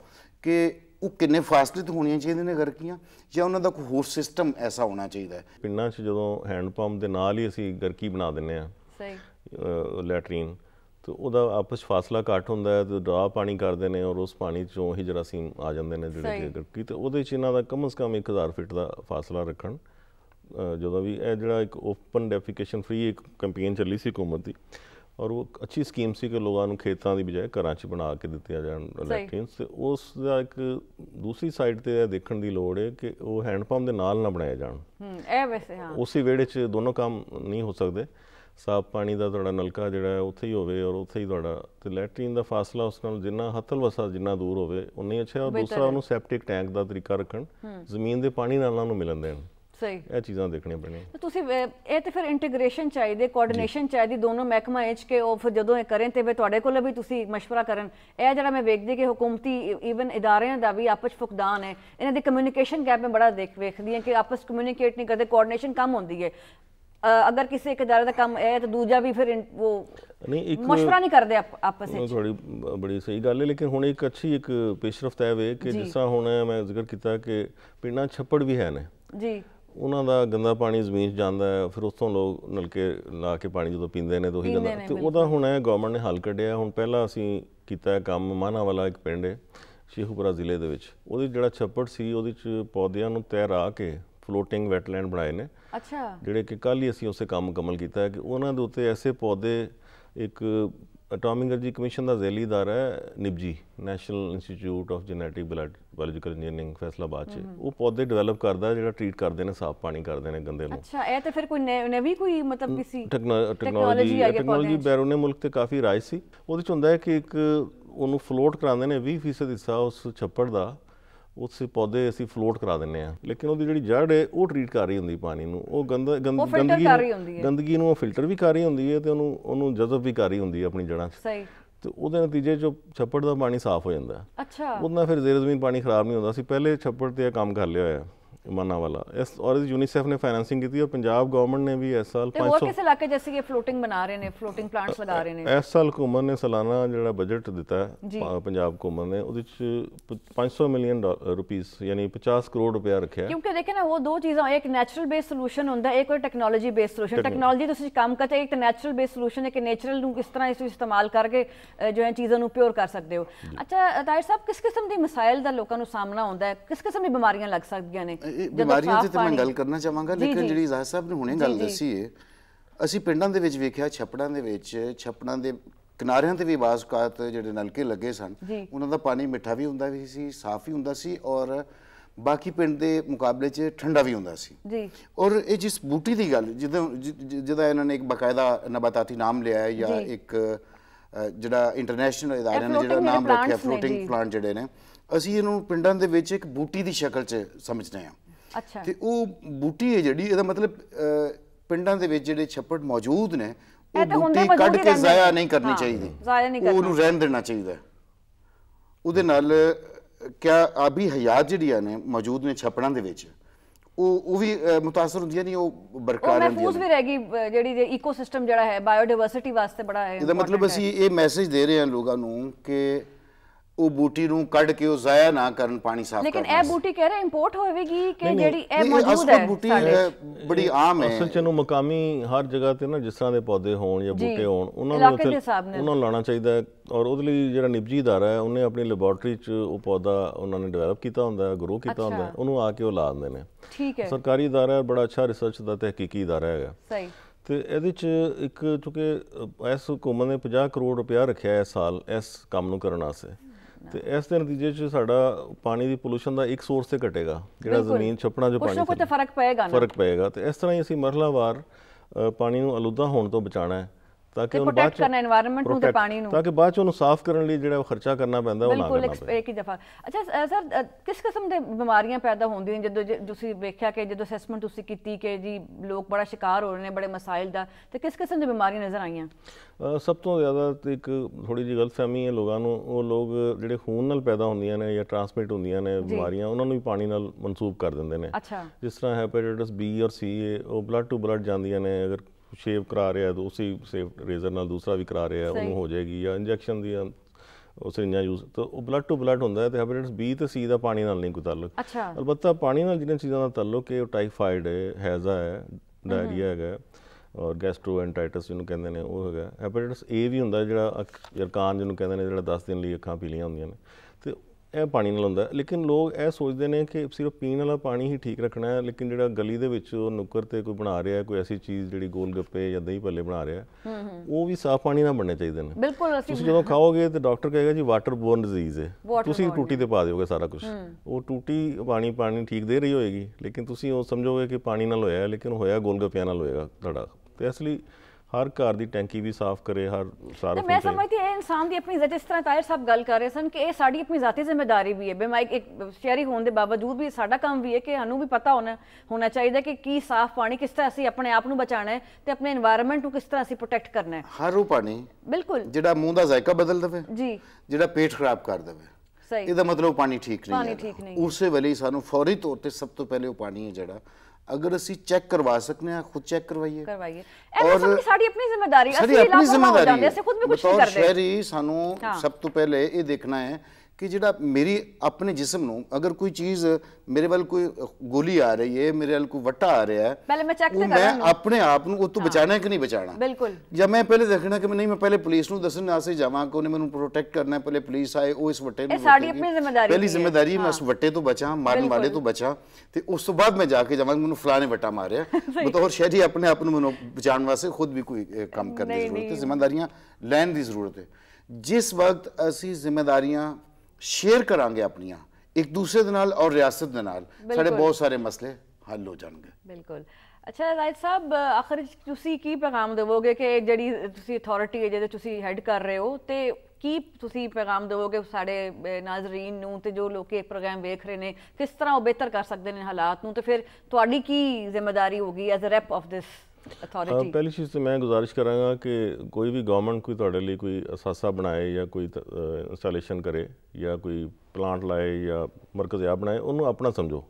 ਕਿ ਉਹ ਕਿੰਨੇ ਫਾਸਲੇ ਤੇ ਹੋਣੀਆਂ ਚਾਹੀਦੀਆਂ ਨੇ ਗਰਕੀਆਂ ਜਾਂ ਉਹਨਾਂ ਦਾ ਕੋਈ ਹੋਰ ਸਿਸਟਮ ਐਸਾ ਹੋਣਾ ਚਾਹੀਦਾ ਹੈ ਪਿੰਡਾਂ 'ਚ ਜਦੋਂ ਹੈਂਡ ਪੰਪ ਦੇ ਨਾਲ ਹੀ ਅਸੀਂ ਗਰਕੀ ਬਣਾ ਦਿੰਨੇ ਆ ਸਹੀ ਲੈਟਰੀਨ ਤੋ ਉਹਦਾ ਆਪਸ ਫਾਸਲਾ ਘੱਟ ਹੁੰਦਾ ਹੈ ਤੇ ਡਰਾ ਪਾਣੀ ਕਰਦੇ ਨੇ ਔਰ ਉਸ ਪਾਣੀ ਚੋਂ ਹੀ ਜਰਾਸੀਮ ਆ ਜਾਂਦੇ ਨੇ ਜਿਹੜੇ ਕਿ ਤੇ ਉਹਦੇ ਚ ਇਹਨਾਂ ਦਾ ਕਮ ਕਮ 1000 ਫੀਟ ਦਾ ਫਾਸਲਾ ਰੱਖਣ ਜਦੋਂ ਵੀ ਇਹ ਜਿਹੜਾ ਇੱਕ ਓਪਨ ਡੈਫੀਕੇਸ਼ਨ ਫ੍ਰੀ ਇੱਕ ਕੈਂਪੇਨ ਚੱਲੀ ਸੀ ਹਕੂਮਤ ਦੀ ਔਰ ਉਹ ਅੱਛੀ ਸਕੀਮ ਸੀ ਕਿ ਲੋਕਾਂ ਨੂੰ ਖੇਤਾਂ ਦੀ ਬਜਾਏ ਘਰਾਂ 'ਚ ਬਣਾ ਕੇ ਦਿੱਤੇ ਜਾਣ ਲੈਟਰਿਨਸ ਤੇ ਉਸ ਦਾ ਇੱਕ ਦੂਸਰੀ ਸਾਈਡ ਤੇ ਇਹ ਦੇਖਣ ਦੀ ਲੋੜ ਹੈ ਕਿ ਉਹ ਹੈਂਡ ਪੰਪ ਦੇ ਨਾਲ ਨਾ ਬਣਾਏ ਜਾਣ ਹੂੰ ਇਹ ਵੈਸੇ ਹਾਂ ਉਸੇ ਵੇੜੇ 'ਚ ਦੋਨੋਂ ਕੰਮ ਨਹੀਂ ਹੋ ਸਕਦੇ ਸਾਫ ਪਾਣੀ ਦਾ ਤੁਹਾਡਾ ਨਲਕਾ ਜਿਹੜਾ ਹੈ ਉੱਥੇ ਹੀ ਹੋਵੇ ਔਰ ਉੱਥੇ ਹੀ ਤੁਹਾਡਾ ਤੇ ਲੈਟਰੀਨ ਦਾ ਫਾਸਲਾ ਉਸ ਨਾਲ ਜਿੰਨਾ ਹੱਥਲ ਵਸਾ ਜਿੰਨਾ ਦੂਰ ਹੋਵੇ ਉਨਾ ਹੀ ਅੱਛਾ ਔਰ ਦੂਸਰਾ ਉਹਨੂੰ ਸੈਪਟਿਕ ਟੈਂਕ ਦਾ ਤਰੀਕਾ ਰੱਖਣ ਜ਼ਮੀਨ ਦੇ ਪਾਣੀ ਨਾਲ ਉਹਨੂੰ ਮਿਲਣ ਦੇਣ ਸਹੀ ਇਹ ਚੀਜ਼ਾਂ ਦੇਖਣੀਆਂ ਪੈਣੀਆਂ ਤੁਸੀਂ ਇਹ ਤੇ ਫਿਰ ਇੰਟੀਗ੍ਰੇਸ਼ਨ ਚਾਹੀਦੀ ਕੋਆਰਡੀਨੇਸ਼ਨ ਚਾਹੀਦੀ ਦੋਨੋਂ ਮਹਿਕਮਾ ਇੰਚ ਕੇ ਉਹ ਫਿਰ ਜਦੋਂ ਇਹ ਕਰਨ ਤੇ ਵੀ ਤੁਹਾਡੇ ਕੋਲ ਵੀ ਤੁਸੀਂ مشورہ ਕਰਨ ਇਹ ਜਿਹੜਾ ਮੈਂ ਵੇਖਦੀ ਕਿ ਹਕੂਮਤੀ ਇਵਨ ਇਦਾਰਿਆਂ ਦਾ ਵੀ ਆਪਸ ਫੁਕਦਾਨ ਹੈ ਇਹਨਾਂ ਦੇ ਕਮਿਊਨੀਕੇਸ਼ਨ ਗੈਪ ਮੈਂ ਬੜਾ ਦੇਖ ਵੇਖਦੀ ਹਾਂ ਕਿ ਆਪਸ ਕਮਿਊਨੀਕੇਟ ਨਹੀਂ ਕਰਦੇ ਕੋਆਰਡੀਨੇਸ਼ਨ ਕਮ ਹੁੰਦੀ ਹੈ ਅਗਰ ਕਿਸੇ ਇੱਕ ਦਾਰੇ ਦਾ ਕੰਮ ਹੈ ਤਾਂ ਦੂਜਾ ਵੀ ਫਿਰ ਉਹ ਨਹੀਂ ਇੱਕ ਮਸ਼ਵਰਾ ਨਹੀਂ ਕਰਦੇ ਆਪਸ ਵਿੱਚ ਥੋੜੀ ਬੜੀ ਸਹੀ ਗੱਲ ਹੈ ਲੇਕਿਨ ਹੁਣ ਇੱਕ ਅੱਛੀ ਇੱਕ ਪੇਸ਼ਰਫਤ ਹੈ ਵੇ ਕਿ ਜਿਸ ਤਰ੍ਹਾਂ ਹੁਣ ਮੈਂ ਜ਼ਿਕਰ ਕੀਤਾ ਕਿ ਪਿੰਡਾਂ ਛੱਪੜ ਵੀ ਹੈ ਨੇ ਜੀ ਉਹਨਾਂ ਦਾ ਗੰਦਾ ਪਾਣੀ ਜ਼ਮੀਨ 'ਚ ਜਾਂਦਾ ਹੈ ਫਿਰ ਉਸ ਤੋਂ ਲੋਕ ਨਲਕੇ ਲਾ ਕੇ ਪਾਣੀ ਜਦੋਂ ਪੀਂਦੇ ਨੇ ਤਾਂ ਉਹੀ ਗੰਦਾ ਤੇ ਉਹਦਾ ਹੁਣ ਹੈ ਗਵਰਨਮੈਂਟ ਨੇ ਹੱਲ ਕੱਢਿਆ ਹੁਣ ਪਹਿਲਾਂ ਅਸੀਂ ਕੀਤਾ ਕੰਮ ਮਾਨਾ ਵਾਲਾ ਇੱਕ ਪਿੰਡ ਹੈ ਸ਼ੇਖੂਪੁਰਾ ਜ਼ਿਲ੍ਹੇ ਦੇ ਵਿੱਚ ਉਹਦੇ ਜਿਹੜਾ ਛੱਪੜ ਸੀ ਉਹਦੇ 'ਚ ਪੌਦਿਆਂ ਨੂੰ ਤੈਰਾ ਕੇ ਫਲੋਟਿੰਗ ਵੈਟਲੈਂਡ ਬਣਾਏ ਨੇ ਅੱਛਾ ਜਿਹੜੇ ਕਿ ਕੱਲ ਹੀ ਅਸੀਂ ਉਸੇ ਕੰਮ ਕਮਲ ਕੀਤਾ ਹੈ ਕਿ ਉਹਨਾਂ ਦੇ ਉੱਤੇ ਐਸੇ ਪੌਦੇ ਇੱਕ ਐਟੋਮਿਕ એનર્ਜੀ ਕਮਿਸ਼ਨ ਦਾ ਜ਼ੈਲੀ ਹੈ NIBGE national institute of genetic blood biological engineering Faisalabad ਚ ਉਹ ਪੌਦੇ ਡਿਵੈਲਪ ਕਰਦਾ ਜਿਹੜਾ ਟ੍ਰੀਟ ਕਰਦੇ ਨੇ ਸਾਫ ਪਾਣੀ ਕਰਦੇ ਨੇ ਗੰਦੇ ਨੂੰ ਅੱਛਾ ਇਹ ਤਾਂ ਫਿਰ ਕੋਈ ਨਵੀਂ ਕੋਈ ਮਤਲਬ ਕਿਸੇ ਟੈਕਨੋਲੋਜੀ ਟੈਕਨੋਲੋਜੀ ਬੈਰੋਨੇ ਮੁਲਕ ਤੇ ਕਾਫੀ ਰਾਜ ਸੀ ਉਹਦੇ ਚ ਹੁੰਦਾ ਹੈ ਕਿ ਇੱਕ ਉਹਨੂੰ ਫਲੋਟ ਕਰਾਉਂਦੇ ਨੇ 20% ਹਿੱਸਾ ਉਸ ਛੱਪੜ ਦਾ ਉਸੇ ਪੌਦੇ ਅਸੀਂ ਫਲੋਟ ਕਰਾ ਦਿੰਨੇ ਆ ਲੇਕਿਨ ਉਹਦੀ ਜਿਹੜੀ ਜੜ ਹੈ ਉਹ ਟ੍ਰੀਟ ਕਰ ਰਹੀ ਹੁੰਦੀ ਪਾਣੀ ਨੂੰ ਉਹ ਗੰਦ ਗੰਦਗੀ ਗੰਦਗੀ ਨੂੰ ਉਹ ਫਿਲਟਰ ਵੀ ਕਰ ਰਹੀ ਹੁੰਦੀ ਹੈ ਤੇ ਉਹਨੂੰ ਉਹਨੂੰ ਜਜ਼ਬ ਵੀ ਕਰ ਰਹੀ ਹੁੰਦੀ ਹੈ ਆਪਣੀ ਜੜਾਂ 'ਚ ਸਹੀ ਤੇ ਉਹਦੇ ਨਤੀਜੇ ਚ ਛੱਪੜ ਦਾ ਪਾਣੀ ਸਾਫ਼ ਹੋ ਜਾਂਦਾ ਅੱਛਾ ਉਹਨਾਂ ਫਿਰ ਜ਼ੇਰ ਜ਼ਮੀਨ ਪਾਣੀ ਖਰਾਬ ਨਹੀਂ ਹੁੰਦਾ ਸੀ ਪਹਿਲੇ ਛੱਪੜ ਤੇ ਇਹ ਕੰਮ ਕਰ ਲਿਆ ਹੋਇਆ माना वाला इस और इस यूनिसेफ ने फाइनेंसिंग की थी और पंजाब गवर्नमेंट ने भी इस साल पाँच सौ इलाके जैसे कि फ्लोटिंग बना रहे हैं फ्लोटिंग प्लांट्स लगा रहे हैं इस साल हुकूमत ने सालाना जो बजट दिता है पंजाब हुकूमत ने उस पाँच सौ मिलियन रुपीज़ यानी पचास करोड़ रुपया रखे है क्योंकि देखें ना वो दो चीज़ें एक नैचुरल बेस्ड सोलूशन होंगे एक और टेक्नोलॉजी बेस्ड सोलूशन टेक्नोलॉजी तो काम करते एक नैचुरल बेस्ड सोलूशन है नेचुरल किस तरह ਇਸ ਨੂੰ ਇਸਤੇਮਾਲ ਕਰਕੇ ਜੋ ਹੈ ਚੀਜ਼ਾਂ ਨੂੰ ਪਿਓਰ ਕਰ ਸਕਦੇ ਹੋ ਅੱਛਾ ਤਾਇਰ ਸਾਹਿਬ ਕਿਸ ਕਿਸਮ ਦੀ ਮਸਾਇਲ ਦਾ ਲੋਕਾਂ ਨੂੰ ਸਾਹਮਣਾ ਹੁੰਦਾ ਹੈ ਕਿਸ ਕਿਸਮ ਦੀ ਬਿਮਾਰੀਆਂ ਲੱਗ ਬਿਮਾਰੀਆਂ ਤੇ ਮੈਂ ਗੱਲ ਕਰਨਾ ਚਾਹਾਂਗਾ ਲੇਕਿਨ ਜਿਹੜੀ ਇਜ਼ਾਜ਼ ਸਾਹਿਬ ਨੇ ਹੁਣੇ ਗੱਲ ਦੱਸੀ ਏ ਅਸੀਂ ਪਿੰਡਾਂ ਦੇ ਵਿੱਚ ਵੇਖਿਆ ਛੱਪੜਾਂ ਦੇ ਵਿੱਚ ਛੱਪੜਾਂ ਦੇ ਕਿਨਾਰਿਆਂ ਤੇ ਵੀ ਬਾਸਕਾਤ ਜਿਹੜੇ ਨਲਕੇ ਲੱਗੇ ਸਨ ਉਹਨਾਂ ਦਾ ਪਾਣੀ ਮਿੱਠਾ ਵੀ ਹੁੰਦਾ ਵੀ ਸੀ ਸਾਫ਼ ਹੀ ਹੁੰਦਾ ਸੀ ਔਰ ਬਾਕੀ ਪਿੰਡ ਦੇ ਮੁਕਾਬਲੇ 'ਚ ਠੰਡਾ ਵੀ ਹੁੰਦਾ ਸੀ ਜੀ ਔਰ ਇਹ ਜਿਸ ਬੂਟੀ ਦੀ ਗੱਲ ਜਿਹਦਾ ਇਹਨਾਂ ਨੇ ਇੱਕ ਬਕਾਇਦਾ ਨਬਾਤਾਤੀ ਨਾਮ ਲਿਆ ਹੈ ਜਾਂ ਇੱਕ ਜਿਹੜਾ ਇੰਟਰਨੈਸ਼ਨਲ ਇਦਾਰੇ ਨੇ ਜਿਹੜਾ ਨਾਮ ਰੱਖਿਆ ਫਲੋਟਿੰਗ ਪਲਾਂਟ ਜਿਹੜੇ ਨੇ ਅਸੀਂ ਇਹਨੂੰ ਪਿੰਡਾਂ ਦੇ ਵਿੱਚ ਇੱਕ ਬੂਟੀ ਦੀ ਸ਼ਕਲ 'ਚ ਸਮਝਦੇ ਹਾਂ ਤੇ ਉਹ ਬੂਟੀ ਹੈ ਜਿਹੜੀ ਇਹਦਾ ਮਤਲਬ ਪਿੰਡਾਂ ਦੇ ਵਿੱਚ ਜਿਹੜੇ ਛੱਪੜ ਮੌਜੂਦ ਨੇ ਉਹ ਬੂਟੀ ਕੱਢ ਕੇ ਜ਼ਾਇਆ ਨਹੀਂ ਕਰਨੀ ਚਾਹੀਦੀ ਜ਼ਾਇਆ ਨਹੀਂ ਕਰਨੀ ਉਹਨੂੰ ਰਹਿਣ ਦੇਣਾ ਚਾਹੀਦਾ ਉਹਦੇ ਨਾਲ ਕਿਆ ਆਬੀ ਹਯਾਤ ਜਿਹੜੀਆਂ ਨੇ ਮੌਜੂਦ ਨੇ ਛੱਪੜਾਂ ਦੇ ਵਿੱਚ ਉਹ ਉਹ ਵੀ متاثر ਹੁੰਦੀਆਂ ਨਹੀਂ ਉਹ ਬਰਕਰਾਰ ਰਹਿੰਦੀਆਂ ਮਹਿਫੂਜ਼ ਵੀ ਰਹੇਗੀ ਜਿਹੜੀ ਦੇ ਇਕੋਸਿਸਟਮ ਜਿਹੜਾ ਹੈ ਬਾਇਓਡਾਇਵਰਸਿਟੀ ਵਾਸਤੇ ਬੜਾ ਹੈ ਇਹਦਾ ਮਤਲਬ ਅਸੀਂ ਇਹ ਮੈਸੇਜ ਦੇ ਰਹੇ ਹਾਂ ਲੋਕਾਂ ਨੂੰ ਕਿ ਉਹ ਬੂਟੀ ਨੂੰ ਕੱਢ ਕੇ ਉਹ ਜ਼ਾਇਆ ਨਾ ਕਰਨ ਪਾਣੀ ਸਾਫ਼ ਕਰਨ ਲੇਕਿਨ ਇਹ ਬੂਟੀ ਕਹਿ ਰਹੇ ਇੰਪੋਰਟ ਹੋਵੇਗੀ ਕਿ ਜਿਹੜੀ ਇਹ ਮੌਜੂਦ ਹੈ ਬੂਟੀ ਬੜੀ ਆਮ ਹੈ ਅਸਲ ਚ ਨੂੰ ਮਕਾਮੀ ਹਰ ਜਗ੍ਹਾ ਤੇ ਨਾ ਜਿਸ ਤਰ੍ਹਾਂ ਦੇ ਪੌਦੇ ਹੋਣ ਜਾਂ ਬੂਟੇ ਹੋਣ ਉਹਨਾਂ ਨੂੰ ਉਹਨਾਂ ਨੂੰ ਲਾਣਾ ਚਾਹੀਦਾ ਹੈ ਔਰ ਉਹਦੇ ਲਈ ਜਿਹੜਾ ਨਿਬਜੀ ਇਦਾਰਾ ਹੈ ਉਹਨੇ ਆਪਣੀ ਲੈਬੋਰਟਰੀ ਚ ਉਹ ਪੌਦਾ ਉਹਨਾਂ ਨੇ ਡਿਵੈਲਪ ਕੀਤਾ ਹੁੰਦਾ ਹੈ ਗਰੋ ਕੀਤਾ ਹੁੰਦਾ ਹੈ ਉਹਨੂੰ ਆ ਕੇ ਉਹ ਲਾ ਦਿੰਦੇ ਨੇ ਠੀਕ ਹੈ ਸਰਕਾਰੀ ਹੈ ਬੜਾ ਅੱਛਾ ਰਿਸਰਚ ਦਾ ਤਹਿਕੀਕੀ ਇਦਾਰਾ ਹੈਗਾ ਸਹੀ ਤੇ ਇਹਦੇ ਚ ਇੱਕ ਕਿਉਂਕਿ ਐਸ ਹਕੂਮਤ ਨੇ 50 ਕਰੋੜ ਰੁਪਏ ਰੱਖਿਆ ਹੈ ਸਾਲ ਇਸ ਕੰਮ ਨੂੰ ਕਰਨ ਵਾਸਤੇ ਤੇ ਇਸ ਦੇ ਨਤੀਜੇ 'ਚ ਸਾਡਾ ਪਾਣੀ ਦੀ ਪੋਲੂਸ਼ਨ ਦਾ ਇੱਕ ਸੋਰਸ ਤੇ ਘਟੇਗਾ ਜਿਹੜਾ ਜ਼ਮੀਨ ਛੱਪਣਾ ਜੋ ਪਾਣੀ ਕੁਝ ਨਾ ਕੁਝ ਫਰਕ ਪਏਗਾ ਨਾ ਫਰਕ ਪਏਗਾ ਤੇ ਇਸ ਤਰ੍ਹਾਂ ਹੀ ਅਸੀਂ ਮਰਲਾਵਾਰ ਪਾਣੀ ਨੂੰ ਅਲੂਦਾ ਹੋਣ ਤੋਂ ਬਚਾਣਾ ਹੈ ਤਾਂ ਕਿ ਉਹਨੂੰ ਬਾਅਦ ਚ ਕਰਨਾ এনवायरमेंट ਨੂੰ ਤੇ ਪਾਣੀ ਨੂੰ ਤਾਂ ਕਿ ਬਾਅਦ ਚ ਉਹਨੂੰ ਸਾਫ਼ ਕਰਨ ਲਈ ਜਿਹੜਾ ਖਰਚਾ ਕਰਨਾ ਪੈਂਦਾ ਉਹ ਨਾ ਕਰਨਾ ਪਵੇ ਇੱਕ ਹੀ ਦਫਾ ਅੱਛਾ ਸਰ ਕਿਸ ਕਿਸਮ ਦੇ ਬਿਮਾਰੀਆਂ ਪੈਦਾ ਹੁੰਦੀਆਂ ਜਦੋਂ ਤੁਸੀਂ ਵੇਖਿਆ ਕਿ ਜਦੋਂ ਅਸੈਸਮੈਂਟ ਤੁਸੀਂ ਕੀਤੀ ਕਿ ਜੀ ਲੋਕ ਬੜਾ ਸ਼ਿਕਾਰ ਹੋ ਰਹੇ ਨੇ ਬੜੇ ਮਸਾਇਲ ਦਾ ਤੇ ਕਿਸ ਕਿਸਮ ਦੀ ਬਿਮਾਰੀਆਂ ਨਜ਼ਰ ਆਈਆਂ ਸਭ ਤੋਂ ਜ਼ਿਆਦਾ ਇੱਕ ਥੋੜੀ ਜੀ ਗਲਤਫਹਿਮੀ ਹੈ ਲੋਕਾਂ ਨੂੰ ਉਹ ਲੋਕ ਜਿਹੜੇ ਖੂਨ ਨਾਲ ਪੈਦਾ ਹੁੰਦੀਆਂ ਨੇ ਜਾਂ ਟ੍ਰਾਂਸਮਿਟ ਹੁੰਦੀਆਂ ਨੇ ਬਿਮਾਰੀਆਂ ਉਹਨਾਂ ਨੂੰ ਵੀ ਪਾਣੀ ਨਾਲ ਮਨਸੂਬ ਕਰ ਦਿੰਦੇ ਨੇ ਜਿਸ ਤਰ੍ਹਾਂ ਹੈਪੇਟਾਈਟਸ ਬੀ ਔਰ ਸੀ ਉਹ ਬਲੱਡ ਟੂ ਬਲੱਡ ਜਾਂਦੀਆਂ ਨੇ ਅਗਰ ਸ਼ੇਵ ਕਰਾ ਰਿਹਾ ਤਾਂ ਉਸੇ ਸੇਫ ਰੇਜ਼ਰ ਨਾਲ ਦੂਸਰਾ ਵੀ ਕਰਾ ਰਿਹਾ ਉਹਨੂੰ ਹੋ ਜਾਏਗੀ ਜਾਂ ਇੰਜੈਕਸ਼ਨ ਦੀਆਂ ਉਸ ਸਰਿੰਜਾਂ ਯੂਜ਼ ਤਾਂ ਉਹ ਬਲੱਡ ਟੂ ਬਲੱਡ ਹੁੰਦਾ ਹੈ ਤੇ ਹੈਪੇਟਾਈਟਸ ਬੀ ਤੇ ਸੀ ਦਾ ਪਾਣੀ ਨਾਲ ਨਹੀਂ ਕੋਈ ਤਾਲੁਕ ਅੱਛਾ ਅਲਬੱਤਾ ਪਾਣੀ ਨਾਲ ਜਿਹੜੀਆਂ ਚੀਜ਼ਾਂ ਦਾ ਤਾਲੁਕ ਹੈ ਉਹ ਟਾਈਫਾਇਡ ਹੈ ਹੈਜ਼ਾ ਹੈ ਡਾਇਰੀਆ ਹੈਗਾ ਔਰ ਗੈਸਟ੍ਰੋਐਂਟਰਾਈਟਿਸ ਜਿਹਨੂੰ ਕਹਿੰਦੇ ਨੇ ਉਹ ਹੈਗਾ ਹੈਪੇਟਾਈਟਸ ਏ ਵੀ ਹੁੰਦਾ ਜਿਹੜਾ ਯਰਕਾਨ ਜਿਹਨੂੰ ਕਹਿੰਦੇ ਨੇ ਜਿਹੜਾ 10 ਦਿਨ ਲਈ ਅੱਖਾਂ ਪੀਲੀਆਂ ਹੁੰਦੀਆਂ ਨੇ ਇਹ ਪਾਣੀ ਨਾਲ ਹੁੰਦਾ ਲੇਕਿਨ ਲੋਕ ਇਹ ਸੋਚਦੇ ਨੇ ਕਿ ਸਿਰਫ ਪੀਣ ਵਾਲਾ ਪਾਣੀ ਹੀ ਠੀਕ ਰੱਖਣਾ ਹੈ ਲੇਕਿਨ ਜਿਹੜਾ ਗਲੀ ਦੇ ਵਿੱਚ ਉਹ ਨੁੱਕਰ ਤੇ ਕੋਈ ਬਣਾ ਰਿਹਾ ਕੋਈ ਐਸੀ ਚੀਜ਼ ਜਿਹੜੀ ਗੋਲ ਗੱਪੇ ਜਾਂ ਦਹੀਂ ਭੱਲੇ ਬਣਾ ਰਿਹਾ ਉਹ ਵੀ ਸਾਫ਼ ਪਾਣੀ ਨਾਲ ਬਣਨੇ ਚਾਹੀਦੇ ਨੇ ਬਿਲਕੁਲ ਤੁਸੀਂ ਜਦੋਂ ਖਾਓਗੇ ਤੇ ਡਾਕਟਰ ਕਹੇਗਾ ਜੀ ਵਾਟਰ ਬੋਰਨ ਡਿਜ਼ੀਜ਼ ਹੈ ਤੁਸੀਂ ਟੂਟੀ ਤੇ ਪਾ ਦਿਓਗੇ ਸਾਰਾ ਕੁਝ ਉਹ ਟੂਟੀ ਪਾਣੀ ਪਾਣੀ ਠੀਕ ਦੇ ਰਹੀ ਹੋਏਗੀ ਲੇਕਿਨ ਤੁਸੀਂ ਉਹ ਸਮਝੋਗੇ ਕਿ ਪਾਣੀ ਨਾਲ ਹੋਇਆ ਲੇਕਿਨ ਹੋਇਆ ਗੋਲ ਗੱਪਿਆਂ ਨਾਲ ਹੋਏਗਾ ਤੁਹਾਡਾ ਤੇ ਇਸ ਲਈ ਹਰ ਘਰ ਦੀ ਟੈਂਕੀ ਵੀ ਸਾਫ਼ ਕਰੇ ਹਰ ਸਾਰਾ ਕੁਝ ਮੈਂ ਸਮਝਦੀ ਇਹ ਇਨਸਾਨ ਦੀ ਆਪਣੀ ਜਿਸ ਤਰ੍ਹਾਂ ਤਾਇਰ ਸਾਹਿਬ ਗੱਲ ਕਰ ਰਹੇ ਸਨ ਕਿ ਇਹ ਸਾਡੀ ਆਪਣੀ ذاتی ਜ਼ਿੰਮੇਵਾਰੀ ਵੀ ਹੈ ਬਈ ਇੱਕ ਸ਼ਹਿਰੀ ਹੋਣ ਦੇ ਬਾਵਜੂਦ ਵੀ ਸਾਡਾ ਕੰਮ ਵੀ ਹੈ ਕਿ ਸਾਨੂੰ ਵੀ ਪਤਾ ਹੋਣਾ ਹੋਣਾ ਚਾਹੀਦਾ ਕਿ ਕੀ ਸਾਫ਼ ਪਾਣੀ ਕਿਸ ਤਰ੍ਹਾਂ ਅਸੀਂ ਆਪਣੇ ਆਪ ਨੂੰ ਬਚਾਣਾ ਹੈ ਤੇ ਆਪਣੇ এনवायरमेंट ਨੂੰ ਕਿਸ ਤਰ੍ਹਾਂ ਅਸੀਂ ਪ੍ਰੋਟੈਕਟ ਕਰਨਾ ਹੈ ਹਰ ਉਹ ਪਾਣੀ ਬਿਲਕੁਲ ਜਿਹੜਾ ਮੂੰਹ ਦਾ ਜ਼ਾਇਕਾ ਬਦਲ ਦਵੇ ਜੀ ਜਿਹੜਾ ਪੇਟ ਖਰਾਬ ਕਰ ਦਵੇ ਸਹੀ ਇਹਦਾ ਮਤਲਬ ਪਾਣੀ ਠੀਕ ਨਹੀਂ ਹੈ ਉਸੇ ਵੇਲੇ ਸਾਨੂੰ ਫੌਰੀ ਤੌਰ ਤੇ ਸਭ ਤੋਂ ਪਹਿਲੇ ਉਹ ਪਾਣੀ ਹੈ ਜਿਹੜਾ ਅਗਰ ਅਸੀਂ ਚੈੱਕ ਕਰਵਾ ਸਕਨੇ ਆ ਖੁਦ ਚੈੱਕ ਕਰਵਾਈਏ ਕਰਵਾਈਏ ਔਰ ਸਾਡੀ ਆਪਣੀ ਜ਼ਿੰਮੇਵਾਰੀ ਅਸੀਂ ਆਪਣੀ ਜ਼ਿੰਮੇਵਾਰੀ ਅਸੀਂ ਖੁਦ ਵੀ ਕੁਝ ਨਹੀਂ ਕਰਦੇ ਸ਼ਹਿਰੀ ਸਾਨੂੰ ਸਭ ਤੋਂ ਪਹਿਲੇ ਇਹ ਦੇਖਣਾ ਹੈ कि जोड़ा मेरी अपने जिसम न अगर कोई चीज़ मेरे वाल कोई गोली आ रही है मेरे वाल कोई वट्टा आ रहा है मैं मैं, अपने आप को तो बचा है कि नहीं बचा बिल्कुल या मैं पहले देखना कि मैं नहीं मैं पहले पुलिस को दसन वास्ते जावा कि उन्हें मैं प्रोटेक्ट करना पहले पुलिस आए वो इस वट्टे पहली जिम्मेदारी मैं हाँ। उस वटे तो बचा मारन वाले तो बचा तो उस तो बाद मैं जाके जावा मैं फलाने वट्टा मारे शायद ही अपने आप में मैं बचाने वास्ते खुद भी कोई काम करने की जरूरत है जिम्मेदारियां लैन की जरूरत है जिस वक्त असी जिम्मेदारियां शेयर करा अपन एक दूसरे और रियासत बहुत सारे मसले हल हो जाएंगे बिल्कुल अच्छा राइट साहब आखिर की पैगाम देवोगे कि जी अथॉरिटी है जो हैड कर रहे हो तो की पैगाम देवोगे साढ़े नाजरीन तो जो लोग प्रोग्राम वेख रहे हैं किस तरह वह बेहतर कर सकते हैं हालात में तो फिर थोड़ी की जिम्मेदारी होगी as a rep of this authority ਪਹਿਲੀ ਚੀਜ਼ ਤੇ ਮੈਂ ਗੁਜ਼ਾਰਿਸ਼ ਕਰਾਂਗਾ ਕਿ ਕੋਈ ਵੀ ਗਵਰਨਮੈਂਟ ਕੋਈ ਤੁਹਾਡੇ ਲਈ ਕੋਈ ਅਸਾਸਾ ਬਣਾਏ ਜਾਂ ਕੋਈ ਇੰਸਟਾਲੇਸ਼ਨ ਕਰੇ ਜਾਂ ਕੋਈ ਪਲਾਂਟ ਲਾਏ ਜਾਂ ਮਰਕਜ਼ ਆ ਬਣਾਏ ਉਹਨੂੰ ਆਪਣਾ ਸਮਝੋ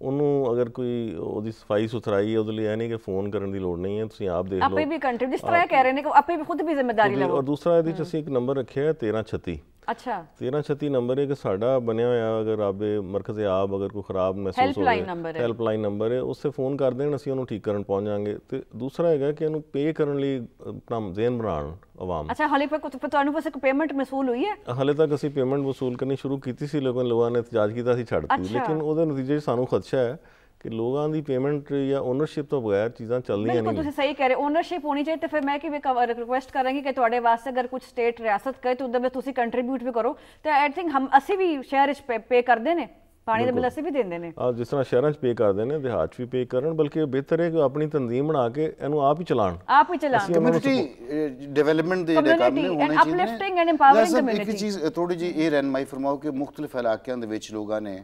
ਉਹਨੂੰ ਅਗਰ ਕੋਈ ਉਹਦੀ ਸਫਾਈ ਸੁਥਰਾਈ ਹੈ ਉਹਦੇ ਲਈ ਇਹ ਨਹੀਂ ਕਿ ਫੋਨ ਕਰਨ ਦੀ ਲੋੜ ਨਹੀਂ ਹੈ ਤੁਸੀਂ ਆਪ ਦੇਖ ਲਓ ਆਪੇ ਵੀ ਕੰਟਰੀ ਜਿਸ ਤਰ੍ਹਾਂ ਕਹਿ ਰਹੇ ਨੇ ਕਿ ਆਪੇ ਵੀ ਖੁਦ ਵੀ ਜ਼ਿੰਮੇਵਾਰੀ ਲਵੋ ਔਰ ਦੂਸਰਾ ਇਹਦੇ ਵਿੱਚ ਅਸੀਂ ਇੱਕ ਨੰਬਰ ਰੱਖਿਆ ਹੈ 1336 ਅੱਛਾ 1336 ਨੰਬਰ ਹੈ ਕਿ ਸਾਡਾ ਬਣਿਆ ਹੋਇਆ ਅਗਰ ਆਪੇ ਮਰਕਜ਼ ਆਪ ਅਗਰ ਕੋਈ ਖਰਾਬ ਮਹਿਸੂਸ ਹੋਵੇ ਹੈਲਪਲਾਈਨ ਨੰਬਰ ਹੈ ਉਸੇ ਫੋਨ ਕਰ ਦੇਣ ਅਸੀਂ ਉਹਨੂੰ ਠੀਕ ਕਰਨ ਪਹੁੰਚ ਜਾਾਂਗੇ ਤੇ ਦੂਸਰਾ ਹੈਗਾ ਕਿ ਇਹਨੂੰ ਪੇ ਕਰਨ ਲਈ ਆਪਣਾ ਜ਼ੇਨ ਬਣਾਉਣ ਆਵਾਮ ਅੱਛਾ ਹਲੇ ਤੱਕ ਤੁਹਾਨੂੰ ਬਸ ਇੱਕ ਪੇਮੈਂਟ ਮਸੂਲ ਹੋਈ ਹੈ ਹਲੇ ਤੱਕ ਅਸੀਂ ਪੇਮੈਂਟ ਮਸੂਲ ਕਰਨੀ ਸ਼ੁਰੂ ਕੀਤੀ ਸੀ ਲੋਕਾਂ ਲੋਕਾਂ ਨੇ ਇਤਜਾਜ ਕੀਤਾ ਸੀ ਛੱਡਤੀ ਲੇਕਿਨ ਉਹਦੇ ਨਤੀਜੇ ਸਾਨੂੰ ਖਦਸ਼ਾ ਹੈ ਕਿ ਲੋਕਾਂ ਦੀ ਪੇਮੈਂਟ ਜਾਂ ਓਨਰਸ਼ਿਪ ਤੋਂ ਬਗੈਰ ਚੀਜ਼ਾਂ ਚੱਲਦੀਆਂ ਨਹੀਂ ਬਿਲਕੁਲ ਤੁਸੀਂ ਸਹੀ ਕਹਿ ਰਹੇ ਓਨਰਸ਼ਿਪ ਹੋਣੀ ਚਾਹੀਦੀ ਤੇ ਫਿਰ ਮੈਂ ਕਿ ਰਿਕੁਐਸਟ ਕਰਾਂਗੀ ਕਿ ਤੁਹਾਡੇ ਵਾਸਤੇ ਅਗਰ ਕੁਝ ਸਟੇਟ ਰਿਆਸਤ ਕਰੇ ਤਾਂ ਉਹਦੇ ਵਿੱਚ ਤੁਸੀਂ ਕੰਟਰੀਬਿਊਟ ਵੀ ਕਰੋ ਤੇ ਆਈ ਥਿੰਕ ਹਮ ਅਸੀਂ ਵੀ ਸ਼ਹਿਰ ਵਿੱਚ ਪੇ ਕਰਦੇ ਨੇ ਪਾਣੀ ਦੇ ਬਿੱਲ ਅਸੀਂ ਵੀ ਦਿੰਦੇ ਨੇ ਆ ਜਿਸ ਤਰ੍ਹਾਂ ਸ਼ਹਿਰਾਂ 'ਚ ਪੇ ਕਰਦੇ ਨੇ ਦਿਹਾਤ 'ਚ ਵੀ ਪੇ ਕਰਨ ਬਲਕਿ ਬਿਹਤਰ ਹੈ ਕਿ ਆਪਣੀ ਤਨਜ਼ੀਮ ਬਣਾ ਕੇ ਇਹਨੂੰ ਆਪ ਹੀ ਚਲਾਣ ਆਪ ਹੀ ਚਲਾਣ ਕਮਿਊਨਿਟੀ ਡਿਵੈਲਪਮੈਂਟ ਦੇ ਜਿਹੜੇ ਕੰਮ ਨੇ ਹੋਣੇ ਚਾਹੀਦੇ ਨੇ ਅਪਲਿਫਟਿੰਗ ਐਂਡ ਐਮਪਾਵਰਿੰਗ ਕਮਿਊਨਿਟੀ ਇੱਕ ਚੀਜ਼ ਥੋੜੀ ਜੀ ਇਹ ਰਹਿਨਮਾਈ ਫਰਮਾਓ ਕਿ ਮੁxtਲਿਫ ਇਲਾਕਿਆਂ ਦੇ ਵਿੱਚ ਲੋਕਾਂ ਨੇ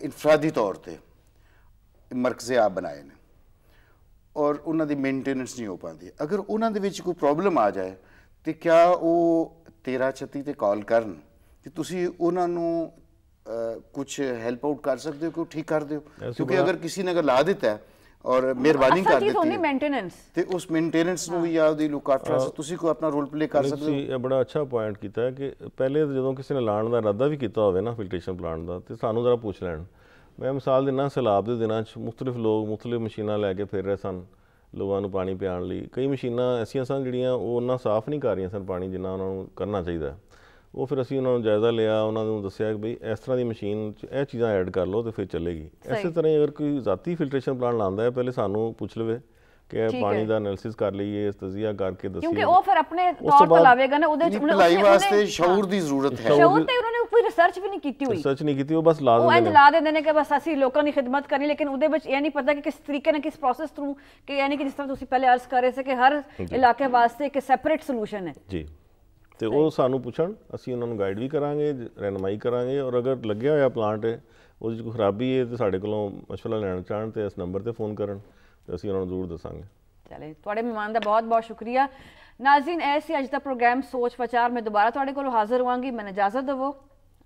ਇਨਫਰਾਦੀ ਤੌਰ ਤੇ ਮਰਕਜ਼ੇ ਆ ਬਣਾਏ ਨੇ ਔਰ ਉਹਨਾਂ ਦੀ ਮੇਨਟੇਨੈਂਸ ਨਹੀਂ ਹੋ ਪਾਉਂਦੀ ਅਗਰ ਉਹਨਾਂ ਦੇ ਵਿੱਚ ਕੋਈ ਪ੍ਰੋਬਲਮ ਆ ਜਾਏ ਤੇ ਕਿਆ ਉਹ 1336 ਤੇ ਕਾਲ ਕਰਨ ਤੇ ਤੁਸੀਂ ਉਹਨਾਂ ਨੂੰ ਕੁਝ ਹੈਲਪ ਆਊਟ ਕਰ ਸਕਦੇ ਹੋ ਕਿ ਠੀਕ ਕਰ ਦਿਓ ਕਿਉਂਕਿ ਅਗਰ ਕਿਸੇ ਨੇ ਅਗਰ ਲਾ ਦਿੱਤਾ ਹੈ ਔਰ ਮਿਹਰਬਾਨੀ ਕਰ ਦਿੱਤੀ ਹੈ ਮੇਨਟੇਨੈਂਸ ਤੇ ਉਸ ਮੇਨਟੇਨੈਂਸ ਨੂੰ ਵੀ ਆਪਦੀ ਲੁੱਕ ਆਫਟਰ ਤੁਸੀਂ ਕੋ ਆਪਣਾ ਰੋਲ ਪਲੇ ਕਰ ਸਕਦੇ ਹੋ ਤੁਸੀਂ ਬੜਾ ਅੱਛਾ ਪੁਆਇੰਟ ਕੀਤਾ ਹੈ ਕਿ ਪਹਿਲੇ ਜਦੋਂ ਕਿਸੇ ਨੇ ਲਾਣ ਦਾ ਇਰਾਦਾ ਵੀ ਕੀਤਾ ਹੋਵੇ ਨਾ ਫਿਲਟ੍ਰੇਸ਼ਨ ਪਲਾਂਟ ਦਾ ਤੇ ਸਾਨੂੰ ਜ਼ਰਾ ਪੁੱਛ ਲੈਣ ਮੈਂ ਮਿਸਾਲ ਦਿੰਨਾ ਸਲਾਬ ਦੇ ਦਿਨਾਂ 'ਚ ਮੁxtਲਿਫ ਲੋਕ ਮੁxtਲਿਫ ਮਸ਼ੀਨਾਂ ਲੈ ਕੇ ਫਿਰ ਰਹੇ ਸਨ ਲੋਕਾਂ ਨੂੰ ਪਾਣੀ ਪਿਆਉਣ ਲਈ ਕਈ ਮਸ਼ੀਨਾਂ ਐਸੀਆਂ ਸਨ ਜਿਹੜੀਆਂ ਉਹ ਉਹਨਾਂ ਸਾਫ਼ ਨਹੀਂ ਕਰ ਰਹੀਆਂ ਸਨ ਪਾਣੀ ਜਿੰਨਾ ਉਹਨਾਂ ਨੂੰ ਕਰਨਾ ਚਾਹੀਦਾ ਹੈ ਉਹ ਫਿਰ ਅਸੀਂ ਉਹਨਾਂ ਨੂੰ ਜਾਇਜ਼ਾ ਲਿਆ ਉਹਨਾਂ ਨੂੰ ਦੱਸਿਆ ਕਿ ਬਈ ਇਸ ਤਰ੍ਹਾਂ ਦੀ ਮਸ਼ੀਨ 'ਚ ਇਹ ਚੀਜ਼ਾਂ ਐਡ ਕਰ ਲਓ ਤੇ ਫਿਰ ਚੱਲੇਗੀ ਇਸੇ ਤਰ੍ਹਾਂ ਹੀ ਅਗਰ ਕੋਈ ਜ਼ਾਤੀ ਫਿਲਟਰੇਸ਼ਨ ਪਲਾਨ ਲਾਉਂਦਾ ਹੈ ਪਹਿਲੇ ਸਾਨੂੰ ਪੁੱਛ ਲਵੇ ਕਿ ਪਾਣੀ ਦਾ ਐਨਾਲਿਸਿਸ ਕਰ ਲਈਏ ਇਸ ਤਜ਼ੀਆ ਕਰਕੇ ਦੱਸੀਏ ਕਿਉਂਕਿ ਉਹ ਫਿਰ ਆਪਣੇ ਤੌਰ ਤੇ ਲਾਵੇਗਾ ਨਾ ਉਹਦੇ ਚ ਭਲਾਈ ਵਾਸਤੇ ਸ਼ੌਰ ਦੀ ਜ਼ਰੂਰਤ ਹੈ ਸ਼ੌਰ ਤੇ ਉਹਨਾਂ ਨੇ ਕੋਈ ਰਿਸਰਚ ਵੀ ਨਹੀਂ ਕੀਤੀ ਹੋਈ ਰਿਸਰਚ ਨਹੀਂ ਕੀਤੀ ਉਹ ਬਸ ਲਾ ਦਿੰਦੇ ਨੇ ਉਹ ਲਾ ਦਿੰਦੇ ਨੇ ਕਿ ਬਸ ਅਸੀਂ ਲੋਕਾਂ ਦੀ ਖਿਦਮਤ ਕਰਨੀ ਲੇਕਿਨ ਉਹਦੇ ਵਿੱਚ ਇਹ ਨਹੀਂ ਪਤਾ ਕਿ ਕਿਸ ਤਰੀਕੇ ਨਾਲ ਕਿਸ ਪ੍ਰੋਸੈਸ ਥਰੂ ਕਿ ਯਾਨੀ ਕਿ ਜਿਸ ਤਰ੍ਹਾਂ ਤੁਸੀਂ ਪਹਿਲੇ ਅਰਜ਼ ਕਰ ਰਹੇ ਸੀ ਕਿ ਹਰ ਇਲਾਕੇ ਵਾਸਤੇ ਇੱਕ ਸੈਪਰੇਟ ਸੋਲੂਸ਼ਨ ਹੈ ਜੀ ਤੇ ਉਹ ਸਾਨੂੰ ਪੁੱਛਣ ਅਸੀਂ ਉਹਨਾਂ ਨੂੰ ਗਾਈਡ ਵੀ ਕਰਾਂਗੇ ਰੈਨਮਾਈ ਕਰਾਂਗੇ ਔਰ ਅਗਰ ਲੱਗਿਆ ਹੋਇਆ ਪਲਾਂਟ ਹੈ ਉਹਦੇ ਵਿੱਚ ਕੋਈ ਖਰਾਬੀ ਹੈ ਤੇ ਸਾਡੇ ਕੋਲੋਂ ਮਸ਼ਵਰਾ ਲੈਣਾ ਚਾਹਣ ਤੇ ਇਸ ਨੰਬਰ ਤੇ ਫੋਨ ਕਰਨ ਤੇ ਅਸੀਂ ਉਹਨਾਂ ਨੂੰ ਜ਼ਰੂਰ ਦੱਸਾਂਗੇ ਚਲੇ ਤੁਹਾਡੇ ਮਹਿਮਾਨ ਦਾ ਬਹੁਤ ਬਹੁਤ ਸ਼ੁਕਰੀਆ ਨਾਜ਼ਰੀਨ ਐਸੀ ਅੱਜ ਦਾ ਪ੍ਰੋਗਰਾਮ ਸੋਚ ਵਿਚਾਰ ਮੈਂ ਦੁਬਾਰਾ ਤੁਹਾਡੇ ਕੋਲ ਹਾਜ਼ਰ ਹੋਵਾਂਗੀ ਮੈਨੂੰ ਇਜਾਜ਼ਤ ਦਿਵੋ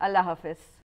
ਅੱਲਾ ਹਾਫਿਜ਼